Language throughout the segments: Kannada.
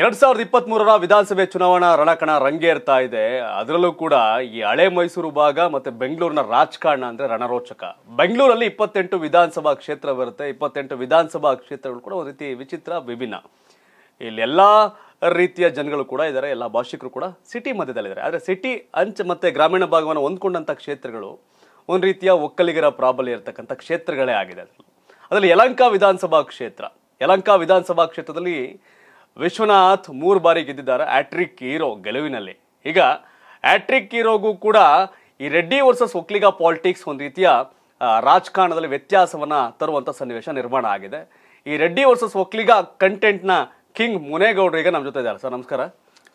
ಎರಡ್ ಸಾವಿರದ ಇಪ್ಪತ್ತ್ ಮೂರರ ವಿಧಾನಸಭೆ ಚುನಾವಣಾ ರಣಕಣ ರಂಗೇರ್ತಾ ಇದೆ ಅದರಲ್ಲೂ ಕೂಡ ಈ ಹಳೆ ಮೈಸೂರು ಭಾಗ ಮತ್ತೆ ಬೆಂಗಳೂರಿನ ರಾಜಕಾರಣ ಅಂದ್ರೆ ರಣರೋಚಕ ಬೆಂಗಳೂರಲ್ಲಿ ಇಪ್ಪತ್ತೆಂಟು ವಿಧಾನಸಭಾ ಕ್ಷೇತ್ರ ಬರುತ್ತೆ ಇಪ್ಪತ್ತೆಂಟು ವಿಧಾನಸಭಾ ಕ್ಷೇತ್ರಗಳು ಕೂಡ ಒಂದು ರೀತಿ ವಿಚಿತ್ರ ವಿಭಿನ್ನ ಇಲ್ಲಿ ಎಲ್ಲ ರೀತಿಯ ಜನಗಳು ಕೂಡ ಇದ್ದಾರೆ ಎಲ್ಲ ಭಾಷಿಕರು ಕೂಡ ಸಿಟಿ ಮಧ್ಯದಲ್ಲಿದ್ದಾರೆ ಆದರೆ ಸಿಟಿ ಅಂಚೆ ಮತ್ತೆ ಗ್ರಾಮೀಣ ಭಾಗವನ್ನು ಹೊಂದ್ಕೊಂಡಂಥ ಕ್ಷೇತ್ರಗಳು ಒಂದು ರೀತಿಯ ಒಕ್ಕಲಿಗರ ಪ್ರಾಬಲ್ಯ ಇರತಕ್ಕಂಥ ಕ್ಷೇತ್ರಗಳೇ ಆಗಿದೆ ಅದರಲ್ಲಿ ಯಲಂಕ ವಿಧಾನಸಭಾ ಕ್ಷೇತ್ರ ಯಲಂಕ ವಿಧಾನಸಭಾ ಕ್ಷೇತ್ರದಲ್ಲಿ ವಿಶ್ವನಾಥ್ ಮೂರು ಬಾರಿ ಗೆದ್ದಿದ್ದಾರೆ ಆಟ್ರಿಕ್ ಹೀರೋ ಗೆಲುವಿನಲ್ಲಿ ಈಗ ಆಟ್ರಿಕ್ ಹೀರೋಗೂ ಕೂಡ ಈ ರೆಡ್ಡಿ ವರ್ಸಸ್ ಒಕ್ಲಿಗ ಪಾಲಿಟಿಕ್ಸ್ ಒಂದು ರೀತಿಯ ರಾಜಕಾರಣದಲ್ಲಿ ವ್ಯತ್ಯಾಸವನ್ನು ತರುವಂಥ ಸನ್ನಿವೇಶ ನಿರ್ಮಾಣ ಆಗಿದೆ ಈ ರೆಡ್ಡಿ ವರ್ಸಸ್ ಒಕ್ಲಿಗ ಕಂಟೆಂಟ್ನ ಕಿಂಗ್ ಮುನೇಗೌಡರು ಈಗ ನಮ್ಮ ಜೊತೆ ಇದ್ದಾರೆ ಸರ್ ನಮಸ್ಕಾರ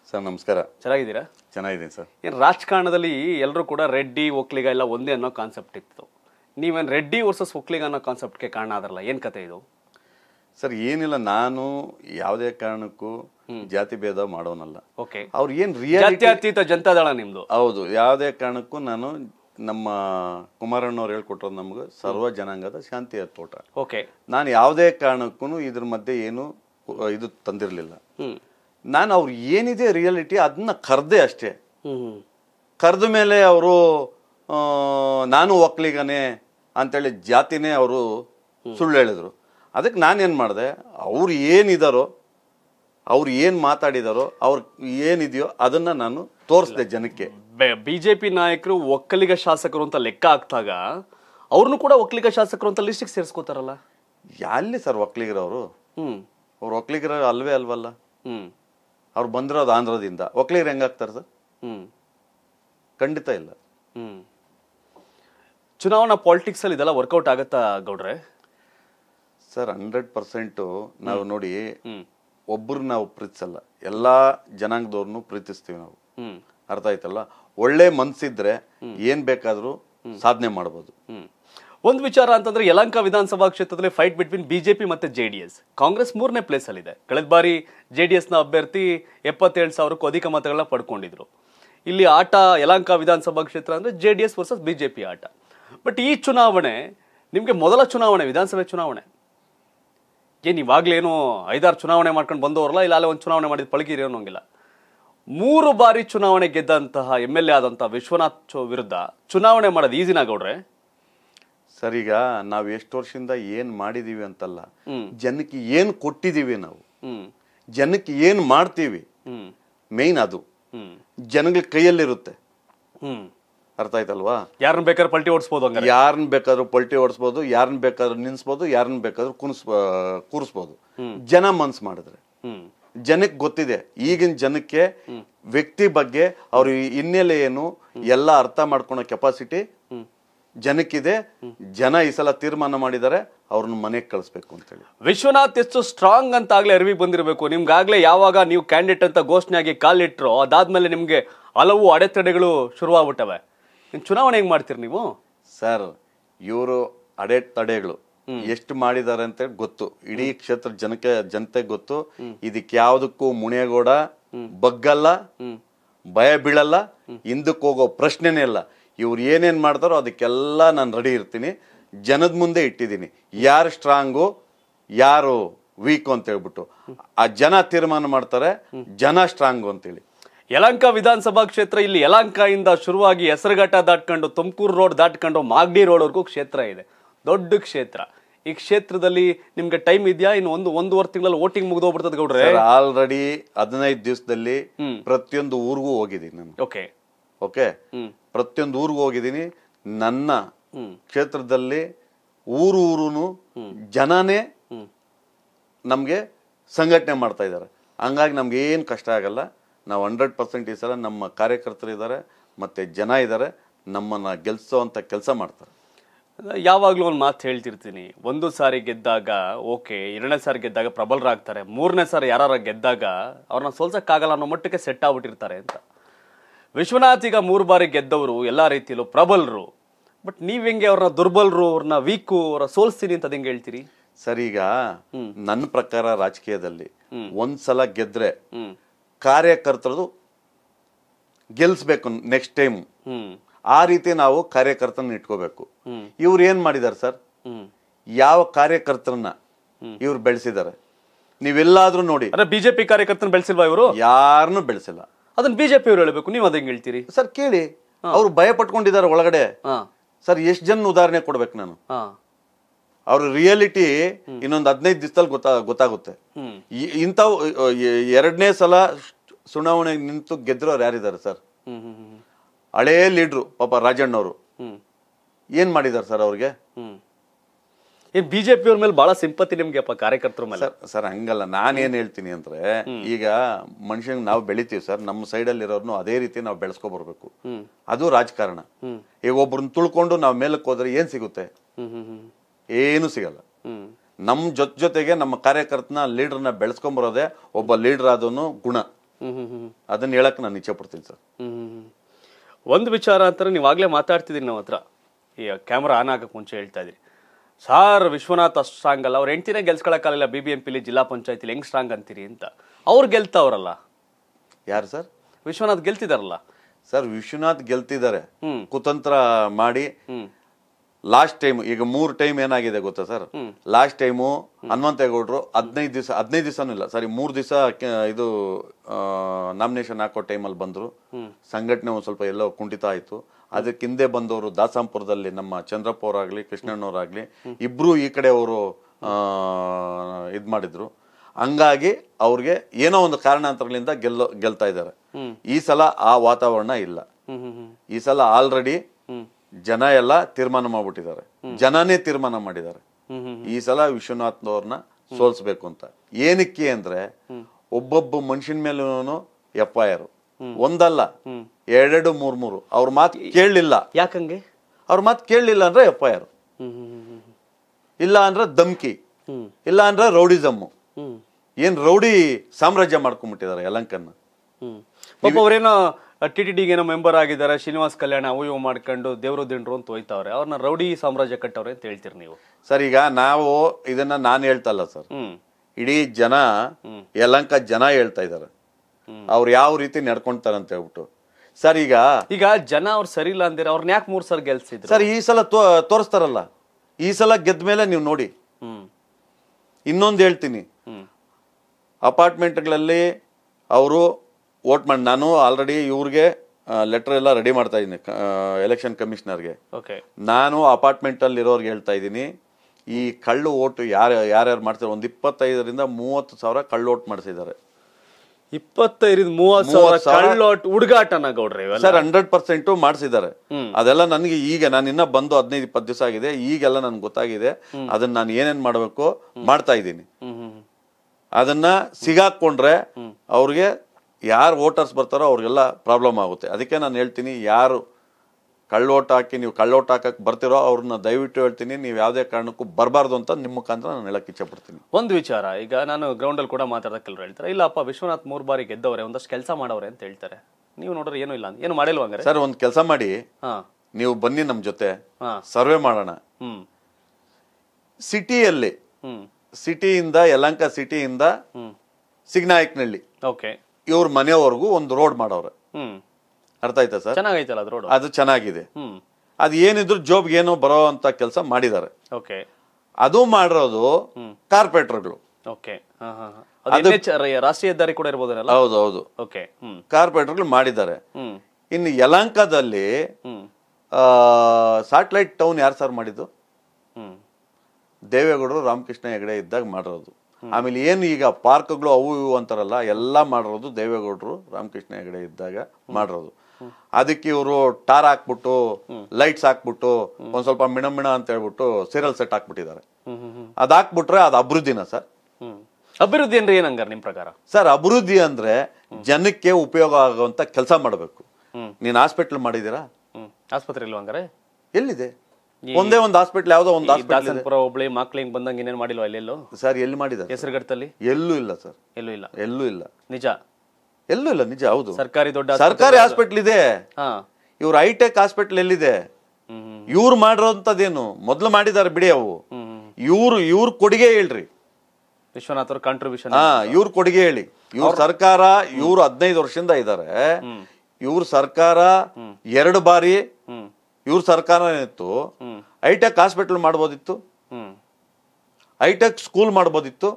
ಸರ್ ನಮಸ್ಕಾರ ಚೆನ್ನಾಗಿದ್ದೀರಾ ಚೆನ್ನಾಗಿದ್ದೀನಿ ಸರ್ ಏನು ರಾಜಕಾರಣದಲ್ಲಿ ಎಲ್ಲರೂ ಕೂಡ ರೆಡ್ಡಿ ಒಕ್ಲಿಗ ಎಲ್ಲ ಒಂದೇ ಅನ್ನೋ ಕಾನ್ಸೆಪ್ಟ್ ಇತ್ತು ನೀವೇನು ರೆಡ್ಡಿ ವರ್ಸಸ್ ಒಕ್ಲಿಗ ಅನ್ನೋ ಕಾನ್ಸೆಪ್ಟ್ಗೆ ಕಾರಣ ಆದ್ರಲ್ಲ ಏನು ಕತೆ ಇದು ಸರ್ ಏನಿಲ್ಲ ನಾನು ಯಾವುದೇ ಕಾರಣಕ್ಕೂ ಜಾತಿ ಭೇದ ಮಾಡೋನಲ್ಲ ಓಕೆ ಅವ್ರು ಏನು ಜನತಾ ಜನತಾದಳ ನಿಮ್ದು ಹೌದು ಯಾವುದೇ ಕಾರಣಕ್ಕೂ ನಾನು ನಮ್ಮ ಕುಮಾರಣ್ಣವ್ರು ಹೇಳ್ಕೊಟ್ರು ನಮ್ಗೆ ಸರ್ವ ಜನಾಂಗದ ಶಾಂತಿಯ ತೋಟ ಓಕೆ ನಾನು ಯಾವುದೇ ಕಾರಣಕ್ಕೂ ಇದ್ರ ಮಧ್ಯೆ ಏನು ಇದು ತಂದಿರಲಿಲ್ಲ ನಾನು ಅವ್ರು ಏನಿದೆ ರಿಯಾಲಿಟಿ ಅದನ್ನ ಕರೆದೆ ಅಷ್ಟೇ ಕರೆದ ಮೇಲೆ ಅವರು ನಾನು ಒಕ್ಕಲಿಗನೇ ಅಂತೇಳಿ ಜಾತಿನೇ ಅವರು ಸುಳ್ಳು ಹೇಳಿದ್ರು ಅದಕ್ಕೆ ನಾನೇನು ಮಾಡಿದೆ ಅವ್ರು ಏನಿದಾರೋ ಅವ್ರು ಏನು ಮಾತಾಡಿದಾರೋ ಅವ್ರು ಏನಿದೆಯೋ ಅದನ್ನು ನಾನು ತೋರಿಸ್ದೆ ಜನಕ್ಕೆ ಬಿ ಜೆ ಪಿ ನಾಯಕರು ಒಕ್ಕಲಿಗ ಶಾಸಕರು ಅಂತ ಲೆಕ್ಕ ಹಾಕ್ತಾಗ ಅವ್ರನ್ನೂ ಕೂಡ ಒಕ್ಕಲಿಗ ಶಾಸಕರು ಅಂತ ಲಿಸ್ಟಿಗೆ ಸೇರಿಸ್ಕೋತಾರಲ್ಲ ಎಲ್ಲಿ ಸರ್ ಒಕ್ಕಲಿಗರವರು ಹ್ಞೂ ಅವ್ರು ಒಕ್ಕಲಿಗರ ಅಲ್ವೇ ಅಲ್ವಲ್ಲ ಹ್ಞೂ ಅವ್ರು ಬಂದಿರೋದು ಆಂಧ್ರದಿಂದ ಒಕ್ಕಲಿಗರು ಹೆಂಗಾಗ್ತಾರೆ ಸರ್ ಹ್ಞೂ ಖಂಡಿತ ಇಲ್ಲ ಹ್ಞೂ ಚುನಾವಣಾ ಪಾಲಿಟಿಕ್ಸಲ್ಲಿ ಇದೆಲ್ಲ ವರ್ಕೌಟ್ ಆಗುತ್ತಾ ಗೌಡ್ರೆ ಸರ್ ಹಂಡ್ರೆಡ್ ಪರ್ಸೆಂಟ್ ನಾವು ನೋಡಿ ಒಬ್ಬರು ನಾವು ಪ್ರೀತಿಸಲ್ಲ ಎಲ್ಲಾ ಜನಾಂಗದವ್ರನ್ನು ಪ್ರೀತಿಸ್ತೀವಿ ನಾವು ಅರ್ಥ ಆಯ್ತಲ್ಲ ಒಳ್ಳೆ ಮನ್ಸಿದ್ರೆ ಏನ್ ಬೇಕಾದ್ರೂ ಸಾಧನೆ ಮಾಡಬಹುದು ಒಂದು ವಿಚಾರ ಅಂತಂದ್ರೆ ಯಲಂಕ ವಿಧಾನಸಭಾ ಕ್ಷೇತ್ರದಲ್ಲಿ ಫೈಟ್ ಬಿಟ್ವೀನ್ ಬಿಜೆಪಿ ಮತ್ತೆ ಜೆ ಡಿ ಎಸ್ ಕಾಂಗ್ರೆಸ್ ಮೂರನೇ ಪ್ಲೇಸ್ ಇದೆ ಕಳೆದ ಬಾರಿ ಜೆ ಡಿ ನ ಅಭ್ಯರ್ಥಿ ಎಪ್ಪತ್ತೇಳು ಸಾವಿರಕ್ಕೂ ಅಧಿಕ ಮತಗಳನ್ನ ಪಡ್ಕೊಂಡಿದ್ರು ಇಲ್ಲಿ ಆಟ ಯಲಂಕ ವಿಧಾನಸಭಾ ಕ್ಷೇತ್ರ ಅಂದ್ರೆ J D S versus BJP ಆಟ ಬಟ್ ಈ ಚುನಾವಣೆ ನಿಮಗೆ ಮೊದಲ ಚುನಾವಣೆ ವಿಧಾನಸಭೆ ಚುನಾವಣೆ ಏನು ಇವಾಗಲೇನು ಐದಾರು ಚುನಾವಣೆ ಮಾಡ್ಕೊಂಡು ಬಂದವರಲ್ಲ ಇಲ್ಲ ಅಲ್ಲೇ ಒಂದು ಚುನಾವಣೆ ಮಾಡಿದ ಪಳಗಿರಿ ಅನ್ನೋಂಗಿಲ್ಲ ಮೂರು ಬಾರಿ ಚುನಾವಣೆ ಗೆದ್ದಂತಹ ಎಮ್ ಎಲ್ ಎ ಆದಂತಹ ವಿಶ್ವನಾಥ್ ವಿರುದ್ಧ ಚುನಾವಣೆ ಮಾಡೋದು ಈಸಿನ ಗೌಡ್ರೆ ಸರ್ ಈಗ ನಾವು ಎಷ್ಟು ವರ್ಷದಿಂದ ಏನ್ ಮಾಡಿದೀವಿ ಅಂತಲ್ಲ ಜನಕ್ಕೆ ಏನ್ ಕೊಟ್ಟಿದೀವಿ ನಾವು ಜನಕ್ಕೆ ಏನ್ ಮಾಡ್ತೀವಿ ಮೇನ್ ಅದು ಜನಗಳ ಕೈಯಲ್ಲಿರುತ್ತೆ ಅರ್ಥ ಆಯ್ತಲ್ವಾ ಯಾರನ್ನ ಬೇಕಾದ್ರೂ ಪಲ್ಟಿ ಓಡಿಸಬಹುದು ಹಂಗಾರೆ ಯಾರನ್ನ ಬೇಕಾದ್ರೂ ಪಲ್ಟಿ ಓಡಿಸಬಹುದು ಯಾರನ್ನ ಬೇಕಾದ್ರೂ ನಿನ್ಸ್ಬೋದು ಯಾರನ್ನ ಬೇಕಾದ್ರೂ ಕುಣಿಸ್ ಕೂರಿಸ್ಬೋದು ಜನ ಮನ್ಸು ಮಾಡಿದ್ರೆ ಜನಕ್ಕೆ ಗೊತ್ತಿದೆ ಈಗಿನ ಜನಕ್ಕೆ ವ್ಯಕ್ತಿ ಬಗ್ಗೆ ಅವ್ರ ಹಿನ್ನೆಲೆ ಏನು ಎಲ್ಲ ಅರ್ಥ ಮಾಡ್ಕೊಳೋ ಕೆಪಾಸಿಟಿ ಜನಕ್ಕಿದೆ ಜನ ಈ ಸಲ ತೀರ್ಮಾನ ಮಾಡಿದ್ದಾರೆ ಅವ್ರನ್ನ ಮನೆಗೆ ಕಳಿಸ್ಬೇಕು ಹೇಳಿ ವಿಶ್ವನಾಥ್ ಎಷ್ಟು ಸ್ಟ್ರಾಂಗ್ ಅಂತ ಆಗ್ಲೇ ಅರಿವಿ ಬಂದಿರಬೇಕು ನಿಮ್ಗಾಗ್ಲೇ ಯಾವಾಗ ನೀವು ಕ್ಯಾಂಡಿಡೇಟ್ ಅಂತ ಆಗಿ ಕಾಲಿಟ್ರು ಅದಾದ್ಮೇಲೆ ನಿಮ್ಗೆ ಹಲವು ಅಡೆತಡೆಗಳು ಶುರುವಾಗ್ಬಿಟ್ಟವೆ ಚುನಾವಣೆ ಹೆಂಗೆ ಮಾಡ್ತೀರಿ ನೀವು ಸರ್ ಇವರು ಅಡೆ ತಡೆಗಳು ಎಷ್ಟು ಮಾಡಿದ್ದಾರೆ ಅಂತ ಗೊತ್ತು ಇಡೀ ಕ್ಷೇತ್ರ ಜನಕ್ಕೆ ಜನತೆ ಗೊತ್ತು ಇದಕ್ಕೆ ಯಾವುದಕ್ಕೂ ಮುಣೆಗೋಡ ಬಗ್ಗಲ್ಲ ಭಯ ಬೀಳಲ್ಲ ಹಿಂದಕ್ಕೆ ಹೋಗೋ ಪ್ರಶ್ನೆನೇ ಇಲ್ಲ ಇವ್ರು ಏನೇನು ಮಾಡ್ತಾರೋ ಅದಕ್ಕೆಲ್ಲ ನಾನು ರೆಡಿ ಇರ್ತೀನಿ ಜನದ ಮುಂದೆ ಇಟ್ಟಿದ್ದೀನಿ ಯಾರು ಸ್ಟ್ರಾಂಗು ಯಾರು ವೀಕು ಅಂತ ಹೇಳ್ಬಿಟ್ಟು ಆ ಜನ ತೀರ್ಮಾನ ಮಾಡ್ತಾರೆ ಜನ ಸ್ಟ್ರಾಂಗು ಅಂತೇಳಿ ಯಲಂಕ ವಿಧಾನಸಭಾ ಕ್ಷೇತ್ರ ಇಲ್ಲಿ ಯಲಂಕ ಇಂದ ಶುರುವಾಗಿ ಹೆಸರುಘಟ್ಟ ದಾಟ್ಕೊಂಡು ತುಮಕೂರು ರೋಡ್ ದಾಟ್ಕೊಂಡು ಮಾಗಡಿ ರೋಡ್ವರೆಗೂ ಕ್ಷೇತ್ರ ಇದೆ ದೊಡ್ಡ ಕ್ಷೇತ್ರ ಈ ಕ್ಷೇತ್ರದಲ್ಲಿ ನಿಮ್ಗೆ ಟೈಮ್ ಇದೆಯಾ ಇನ್ನು ಒಂದು ಒಂದೂವರೆ ತಿಂಗಳಲ್ಲಿ ವೋಟಿಂಗ್ ಹೋಗ್ಬಿಡ್ತದೆ ಗೌಡ್ರೆ ಆಲ್ರೆಡಿ ಹದಿನೈದು ದಿವಸದಲ್ಲಿ ಪ್ರತಿಯೊಂದು ಊರಿಗೂ ಹೋಗಿದ್ದೀನಿ ನಾನು ಓಕೆ ಓಕೆ ಪ್ರತಿಯೊಂದು ಊರಿಗೂ ಹೋಗಿದ್ದೀನಿ ನನ್ನ ಕ್ಷೇತ್ರದಲ್ಲಿ ಊರು ಊರು ಜನನೇ ನಮಗೆ ಸಂಘಟನೆ ಮಾಡ್ತಾ ಇದ್ದಾರೆ ಹಂಗಾಗಿ ನಮ್ಗೆ ಏನು ಕಷ್ಟ ಆಗಲ್ಲ ನಾವು ಹಂಡ್ರೆಡ್ ಪರ್ಸೆಂಟ್ ಈ ಸಲ ನಮ್ಮ ಇದ್ದಾರೆ ಮತ್ತು ಜನ ಇದ್ದಾರೆ ನಮ್ಮನ್ನು ಅಂತ ಕೆಲಸ ಮಾಡ್ತಾರೆ ಯಾವಾಗಲೂ ಒಂದು ಮಾತು ಹೇಳ್ತಿರ್ತೀನಿ ಒಂದು ಸಾರಿ ಗೆದ್ದಾಗ ಓಕೆ ಎರಡನೇ ಸಾರಿ ಗೆದ್ದಾಗ ಪ್ರಬಲರಾಗ್ತಾರೆ ಮೂರನೇ ಸಾರಿ ಯಾರು ಗೆದ್ದಾಗ ಅವ್ರನ್ನ ಸೋಲ್ಸೋಕ್ಕಾಗಲ್ಲ ಅನ್ನೋ ಮಟ್ಟಕ್ಕೆ ಸೆಟ್ ಆಗ್ಬಿಟ್ಟಿರ್ತಾರೆ ಅಂತ ವಿಶ್ವನಾಥ್ ಈಗ ಮೂರು ಬಾರಿ ಗೆದ್ದವರು ಎಲ್ಲ ರೀತಿಯಲ್ಲೂ ಪ್ರಬಲರು ಬಟ್ ನೀವು ಹೆಂಗೆ ಅವ್ರನ್ನ ದುರ್ಬಲರು ಅವ್ರನ್ನ ವೀಕು ಅವ್ರ ಸೋಲ್ಸ್ತೀನಿ ಅಂತ ಅದಂಗೆ ಹೇಳ್ತೀರಿ ಸರ್ ಈಗ ನನ್ನ ಪ್ರಕಾರ ರಾಜಕೀಯದಲ್ಲಿ ಒಂದ್ಸಲ ಗೆದ್ರೆ ಕಾರ್ಯಕರ್ತರದು ಗೆಲ್ಸ್ಬೇಕು ನೆಕ್ಸ್ಟ್ ಟೈಮ್ ಆ ರೀತಿ ನಾವು ಕಾರ್ಯಕರ್ತನ ಇಟ್ಕೋಬೇಕು ಇವ್ರು ಏನ್ ಮಾಡಿದಾರೆ ಸರ್ ಯಾವ ಕಾರ್ಯಕರ್ತರನ್ನ ಇವ್ರು ಬೆಳೆಸಿದ್ದಾರೆ ನೀವೆಲ್ಲಾದ್ರೂ ನೋಡಿ ಬಿಜೆಪಿ ಕಾರ್ಯಕರ್ತನ ಬೆಳೆಸಿಲ್ವಾ ಇವರು ಯಾರನ್ನು ಬೆಳೆಸಿಲ್ಲ ಅದನ್ನ ಬಿಜೆಪಿ ಅವ್ರು ಹೇಳಬೇಕು ನೀವು ಅದಂಗ್ ಹೇಳ್ತೀರಿ ಸರ್ ಕೇಳಿ ಅವ್ರು ಭಯ ಪಟ್ಕೊಂಡಿದ್ದಾರೆ ಒಳಗಡೆ ಸರ್ ಎಷ್ಟು ಜನ ಉದಾಹರಣೆ ಕೊಡ್ಬೇಕು ನಾನು ಅವ್ರ ರಿಯಾಲಿಟಿ ಇನ್ನೊಂದು ಹದಿನೈದು ದಿವಸದಲ್ಲಿ ಗೊತ್ತಾಗುತ್ತೆ ಇಂಥ ಎರಡನೇ ಸಲ ಚುನಾವಣೆಗೆ ನಿಂತು ಗೆದ್ರೋರು ಯಾರಿದ್ದಾರೆ ಸರ್ ಹಳೇ ಲೀಡ್ರು ಪಾಪ ರಾಜಣ್ಣವರು ಏನ್ ಮಾಡಿದ್ದಾರೆ ಸರ್ ಅವ್ರಿಗೆ ಏನ್ ಬಿಜೆಪಿ ಅವ್ರ ಮೇಲೆ ಬಹಳ ಸಿಂಪತಿ ನಿಮ್ಗೆ ಕಾರ್ಯಕರ್ತರ ಮೇಲೆ ಸರ್ ಹಂಗಲ್ಲ ನಾನೇನ್ ಹೇಳ್ತೀನಿ ಅಂದ್ರೆ ಈಗ ಮನುಷ್ಯನ್ ನಾವು ಬೆಳಿತೀವಿ ಸರ್ ನಮ್ಮ ಸೈಡ್ ಅಲ್ಲಿ ಇರೋರ್ನು ಅದೇ ರೀತಿ ನಾವು ಬೆಳೆಸ್ಕೊ ಬರ್ಬೇಕು ಅದು ರಾಜಕಾರಣ ಈಗ ಒಬ್ರನ್ನ ತುಳ್ಕೊಂಡು ನಾವ್ ಮೇಲಕ್ಕೆ ಹೋದ್ರೆ ಏನ್ ಸಿಗುತ್ತೆ ಏನು ಸಿಗಲ್ಲ ನಮ್ ಜೊತೆ ಜೊತೆಗೆ ನಮ್ಮ ಕಾರ್ಯಕರ್ತನ ಲೀಡರ್ನ ಬರೋದೇ ಒಬ್ಬ ಲೀಡರ್ ಆದನು ಗುಣ ಅದನ್ನ ಹೇಳಕ್ ನಾನು ಇಚ್ಛೆ ಪಡ್ತೀನಿ ಸರ್ ಒಂದು ವಿಚಾರ ಅಂತಾರೆ ನೀವಾಗಲೇ ಮಾತಾಡ್ತಿದ್ದೀನಿ ನಮ್ಮ ಹತ್ರ ಈ ಕ್ಯಾಮ್ರಾ ಆನ್ ಆಗಕ್ಕೆ ಮುಂಚೆ ಹೇಳ್ತಾ ಇದ್ದೀರಿ ಸಾರ್ ವಿಶ್ವನಾಥ್ ಅಷ್ಟು ಸ್ಟ್ರಾಂಗ್ ಅಲ್ಲ ಅವ್ರು ಹೆಂಡ್ತಿನೇ ಗೆಲ್ಸ್ಕೊಳಕ್ಕಾಗಲ್ಲ ಬಿ ಬಿ ಎಂ ಪಿಲಿ ಜಿಲ್ಲಾ ಪಂಚಾಯತಿಲಿ ಹೆಂಗ್ ಸ್ಟ್ರಾಂಗ್ ಅಂತೀರಿ ಅಂತ ಅವ್ರು ಗೆಲ್ತಾವ್ರಲ್ಲ ಯಾರು ಸರ್ ವಿಶ್ವನಾಥ್ ಗೆಲ್ತಿದಾರಲ್ಲ ಸರ್ ವಿಶ್ವನಾಥ್ ಗೆಲ್ತಿದ್ದಾರೆ ಕುತಂತ್ರ ಮಾಡಿ ಲಾಸ್ಟ್ ಟೈಮ್ ಈಗ ಮೂರು ಟೈಮ್ ಏನಾಗಿದೆ ಗೊತ್ತಾ ಸರ್ ಲಾಸ್ಟ್ ಟೈಮು ಹನುಮಂತೇಗೌಡರು ಹದಿನೈದು ದಿವಸ ಹದಿನೈದು ದಿವಸನೂ ಇಲ್ಲ ಸರಿ ಮೂರು ದಿವಸ ಇದು ನಾಮಿನೇಷನ್ ಹಾಕೋ ಟೈಮಲ್ಲಿ ಬಂದ್ರು ಸಂಘಟನೆ ಒಂದು ಸ್ವಲ್ಪ ಎಲ್ಲೋ ಕುಂಠಿತ ಆಯ್ತು ಅದಕ್ಕೆ ಹಿಂದೆ ಬಂದವರು ದಾಸಾಂಪುರದಲ್ಲಿ ನಮ್ಮ ಚಂದ್ರಪ್ಪ ಅವರಾಗಲಿ ಕೃಷ್ಣಣ್ಣವರಾಗಲಿ ಇಬ್ರು ಈ ಕಡೆ ಅವರು ಇದು ಮಾಡಿದ್ರು ಹಂಗಾಗಿ ಅವ್ರಿಗೆ ಏನೋ ಒಂದು ಕಾರಣಾಂತರಗಳಿಂದ ಗೆಲ್ಲೋ ಗೆಲ್ತಾ ಇದ್ದಾರೆ ಈ ಸಲ ಆ ವಾತಾವರಣ ಇಲ್ಲ ಈ ಸಲ ಆಲ್ರೆಡಿ ಜನ ಎಲ್ಲ ತೀರ್ಮಾನ ಮಾಡ್ಬಿಟ್ಟಿದ್ದಾರೆ ಜನನೇ ತೀರ್ಮಾನ ಮಾಡಿದ್ದಾರೆ ಈ ಸಲ ವಿಶ್ವನಾಥ್ನವ್ರನ್ನ ಸೋಲ್ಸ್ಬೇಕು ಅಂತ ಏನಕ್ಕೆ ಅಂದ್ರೆ ಒಬ್ಬೊಬ್ಬ ಮನುಷ್ಯನ ಮೇಲೂ ಎಫ್ ಐ ಆರ್ ಒಂದಲ್ಲ ಎರಡೆರಡು ಮೂರ್ ಮೂರು ಅವ್ರ ಮಾತು ಕೇಳಲಿಲ್ಲ ಯಾಕಂಗೆ ಅವ್ರ ಮಾತು ಕೇಳಲಿಲ್ಲ ಅಂದ್ರೆ ಎಫ್ ಐ ಆರ್ ಇಲ್ಲ ಅಂದ್ರೆ ಧಮ್ಕಿ ಇಲ್ಲ ಅಂದ್ರೆ ರೌಡಿಸಮ್ಮು ಏನ್ ರೌಡಿ ಸಾಮ್ರಾಜ್ಯ ಮಾಡ್ಕೊಂಡ್ಬಿಟ್ಟಿದ್ದಾರೆ ಯಲಂಕನ್ನ ಪಾಪ ಅವರೇನೋ ಟಿ ಟಿ ಡಿಗೆ ಏನೋ ಮೆಂಬರ್ ಆಗಿದ್ದಾರೆ ಶ್ರೀನಿವಾಸ್ ಕಲ್ಯಾಣ ಅವು ಇವು ಮಾಡ್ಕೊಂಡು ದೇವರು ದಿಂಡ್ರು ಅಂತ ಹೋಯ್ತವ್ರೆ ಅವ್ರನ್ನ ರೌಡಿ ಸಾಮ್ರಾಜ್ಯ ಕಟ್ಟವ್ರೆ ಅಂತ ಹೇಳ್ತೀರಿ ನೀವು ಸರ್ ಈಗ ನಾವು ಇದನ್ನ ನಾನು ಹೇಳ್ತಲ್ಲ ಸರ್ ಇಡೀ ಜನ ಯಲಂಕ ಜನ ಹೇಳ್ತಾ ಇದ್ದಾರೆ ಅವ್ರು ಯಾವ ರೀತಿ ನಡ್ಕೊಂತಾರೆ ಅಂತ ಹೇಳ್ಬಿಟ್ಟು ಸರ್ ಈಗ ಈಗ ಜನ ಅವ್ರು ಸರಿ ಇಲ್ಲ ಅಂದಿರ ಅವ್ರನ್ನ ಯಾಕೆ ಮೂರು ಸಲ ಗೆಲ್ಸಿದ್ರು ಸರ್ ಈ ಸಲ ತೋರಿಸ್ತಾರಲ್ಲ ಈ ಸಲ ಗೆದ್ದ ಮೇಲೆ ನೀವು ನೋಡಿ ಇನ್ನೊಂದು ಹೇಳ್ತೀನಿ ಅಪಾರ್ಟ್ಮೆಂಟ್ಗಳಲ್ಲಿ ಅವರು ವೋಟ್ ಮಾಡಿ ನಾನು ಆಲ್ರೆಡಿ ಇವ್ರಿಗೆ ಲೆಟರ್ ಎಲ್ಲ ರೆಡಿ ಮಾಡ್ತಾ ಇದ್ದೀನಿ ಎಲೆಕ್ಷನ್ ಕಮಿಷನರ್ಗೆ ನಾನು ಅಪಾರ್ಟ್ಮೆಂಟಲ್ಲಿ ಇರೋರ್ಗೆ ಹೇಳ್ತಾ ಇದ್ದೀನಿ ಈ ಕಳ್ಳು ಓಟು ಯಾರು ಯಾರ್ಯಾರು ಮಾಡ್ತಾರೆ ಒಂದು ಇಪ್ಪತ್ತೈದರಿಂದ ಮೂವತ್ತು ಸಾವಿರ ಕಳ್ಳು ಓಟ್ ಮಾಡಿಸಿದ್ದಾರೆ ಇಪ್ಪತ್ತೈದರಿಂದ ಮೂವತ್ತು ಸಾವಿರ ಕಳ್ಳು ಓಟ್ ಹುಡುಗಾಟನ ಗೌಡ್ರಿ ಸರ್ ಹಂಡ್ರೆಡ್ ಪರ್ಸೆಂಟ್ ಮಾಡಿಸಿದ್ದಾರೆ ಅದೆಲ್ಲ ನನಗೆ ಈಗ ನಾನು ಇನ್ನ ಬಂದು ಹದಿನೈದು ಇಪ್ಪತ್ತು ದಿವಸ ಆಗಿದೆ ಈಗೆಲ್ಲ ನನ್ಗೆ ಗೊತ್ತಾಗಿದೆ ಅದನ್ನ ನಾನು ಏನೇನ್ ಮಾಡಬೇಕು ಮಾಡ್ತಾ ಇದ್ದೀನಿ ಅದನ್ನ ಸಿಗಾಕೊಂಡ್ರೆ ಅವ್ರಿಗೆ ಯಾರು ವೋಟರ್ಸ್ ಬರ್ತಾರೋ ಅವ್ರಿಗೆಲ್ಲ ಪ್ರಾಬ್ಲಮ್ ಆಗುತ್ತೆ ಅದಕ್ಕೆ ನಾನು ಹೇಳ್ತೀನಿ ಯಾರು ಕಳ್ಳೋಟ ಹಾಕಿ ನೀವು ಕಳ್ಳೋಟ ಹಾಕಕ್ಕೆ ಬರ್ತಿರೋ ಅವ್ರನ್ನ ದಯವಿಟ್ಟು ಹೇಳ್ತೀನಿ ನೀವು ಯಾವುದೇ ಕಾರಣಕ್ಕೂ ಬರಬಾರ್ದು ಅಂತ ನಿಮ್ಮ ಮುಖಾಂತರ ನಾನು ಹೇಳಕ್ಕೆ ಇಚ್ಛಪಡ್ತೀನಿ ಒಂದು ವಿಚಾರ ಈಗ ನಾನು ಗ್ರೌಂಡಲ್ಲಿ ಕೂಡ ಮಾತಾಡೋದಕ್ಕೆ ಕೆಲವರು ಹೇಳ್ತಾರೆ ಇಲ್ಲಪ್ಪ ವಿಶ್ವನಾಥ್ ಮೂರು ಬಾರಿ ಗೆದ್ದವ್ರೆ ಒಂದಷ್ಟು ಕೆಲಸ ಮಾಡವ್ರೆ ಅಂತ ಹೇಳ್ತಾರೆ ನೀವು ನೋಡ್ರೆ ಏನೂ ಇಲ್ಲ ಏನು ಮಾಡಿಲ್ವಂಗಾರೆ ಸರ್ ಒಂದು ಕೆಲಸ ಮಾಡಿ ನೀವು ಬನ್ನಿ ನಮ್ಮ ಜೊತೆ ಸರ್ವೆ ಮಾಡೋಣ ಸಿಟಿಯಲ್ಲಿ ಸಿಟಿಯಿಂದ ಯಲಂಕ ಸಿಟಿಯಿಂದ ಸಿಗ್ನಾಯಕ್ನಳ್ಳಿ ಓಕೆ ಇವ್ರ ಮನೆಯವರೆಗೂ ಒಂದು ರೋಡ್ ಮಾಡವ್ರೆ ಅರ್ಥ ಆಯ್ತಾ ಸರ್ ಚೆನ್ನಾಗೈತಲ್ಲ ಅದು ರೋಡ್ ಅದು ಚೆನ್ನಾಗಿದೆ ಅದು ಏನಿದ್ರು ಜೋಬ್ಗೆ ಏನೋ ಬರೋ ಅಂತ ಕೆಲಸ ಮಾಡಿದ್ದಾರೆ ಓಕೆ ಅದು ಮಾಡಿರೋದು ಕಾರ್ಪೊರೇಟರ್ಗಳು ಓಕೆ ರಾಷ್ಟ್ರೀಯ ಹೆದ್ದಾರಿ ಕೂಡ ಇರ್ಬೋದಲ್ಲ ಹೌದು ಹೌದು ಓಕೆ ಕಾರ್ಪೊರೇಟರ್ಗಳು ಮಾಡಿದ್ದಾರೆ ಇನ್ನು ಯಲಾಂಕದಲ್ಲಿ ಸ್ಯಾಟಲೈಟ್ ಟೌನ್ ಯಾರು ಸರ್ ಮಾಡಿದ್ದು ದೇವೇಗೌಡರು ರಾಮಕೃಷ್ಣ ಹೆಗಡೆ ಇದ್ದಾಗ ಮಾಡಿರೋದು ಆಮೇಲೆ ಏನು ಈಗ ಪಾರ್ಕ್ಗಳು ಅವು ಇವು ಅಂತಾರಲ್ಲ ಎಲ್ಲ ಮಾಡಿರೋದು ದೇವೇಗೌಡರು ರಾಮಕೃಷ್ಣ ಹೆಗಡೆ ಇದ್ದಾಗ ಮಾಡಿರೋದು ಅದಕ್ಕೆ ಇವರು ಟಾರ್ ಹಾಕ್ಬಿಟ್ಟು ಲೈಟ್ಸ್ ಹಾಕ್ಬಿಟ್ಟು ಒಂದ್ ಸ್ವಲ್ಪ ಮಿಣಮಿಣ ಅಂತ ಹೇಳ್ಬಿಟ್ಟು ಸೀರಿಯಲ್ ಸೆಟ್ ಹಾಕ್ಬಿಟ್ಟಿದ್ದಾರೆ ಅದ್ ಅದು ಅಭಿವೃದ್ಧಿನ ಸರ್ ಅಭಿವೃದ್ಧಿ ಅಂದ್ರೆ ಏನಂಗಾರ ನಿಮ್ ಪ್ರಕಾರ ಸರ್ ಅಭಿವೃದ್ಧಿ ಅಂದ್ರೆ ಜನಕ್ಕೆ ಉಪಯೋಗ ಆಗುವಂತ ಕೆಲಸ ಮಾಡಬೇಕು ನೀನ್ ಹಾಸ್ಪಿಟಲ್ ಮಾಡಿದೀರಾ ಆಸ್ಪತ್ರೆ ಇಲ್ವಾ ಎಲ್ಲಿದೆ ಒಂದೇ ಒಂದು ಹಾಸ್ಪಿಟಲ್ ಯಾವ್ದೋ ಒಂದು ದಾಸನಪುರ ಹೋಬಳಿ ಮಕ್ಳಿಂಗ್ ಬಂದಂಗ ಏನೇನು ಮಾಡಿಲ್ವಾ ಎಲ್ಲೆಲ್ಲೋ ಸರ್ ಎಲ್ಲಿ ಮಾಡಿದ ಹೆಸರುಗಟ್ಟಲ್ಲಿ ಎಲ್ಲೂ ಇಲ್ಲ ಸರ್ ಎಲ್ಲೂ ಇಲ್ಲ ಎಲ್ಲೂ ಇಲ್ಲ ನಿಜ ಎಲ್ಲೂ ಇಲ್ಲ ನಿಜ ಹೌದು ಸರ್ಕಾರಿ ದೊಡ್ಡ ಸರ್ಕಾರಿ ಹಾಸ್ಪಿಟಲ್ ಇದೆ ಇವ್ರ ಹೈಟೆಕ್ ಹಾಸ್ಪಿಟಲ್ ಎಲ್ಲಿದೆ ಇವ್ರು ಮಾಡಿರೋಂಥದ್ದೇನು ಮೊದಲು ಮಾಡಿದಾರ ಬಿಡಿ ಅವು ಇವ್ರು ಇವ್ರ ಕೊಡುಗೆ ಹೇಳ್ರಿ ವಿಶ್ವನಾಥ್ ಅವ್ರ ಕಾಂಟ್ರಿಬ್ಯೂಷನ್ ಹಾ ಇವ್ರ ಕೊಡುಗೆ ಹೇಳಿ ಇವ್ರ ಸರ್ಕಾರ ಇವ್ರು ಹದಿನೈದು ವರ್ಷದಿಂದ ಇದಾರೆ ಇವ್ರ ಸರ್ಕಾರ ಎರಡು ಬಾರಿ ಇವ್ರ ಸರ್ಕಾರ ಏನಿತ್ತು ಐಟೆಕ್ ಹಾಸ್ಪಿಟಲ್ ಮಾಡ್ಬೋದಿತ್ತು ಐಟೆಕ್ ಸ್ಕೂಲ್ ಮಾಡ್ಬೋದಿತ್ತು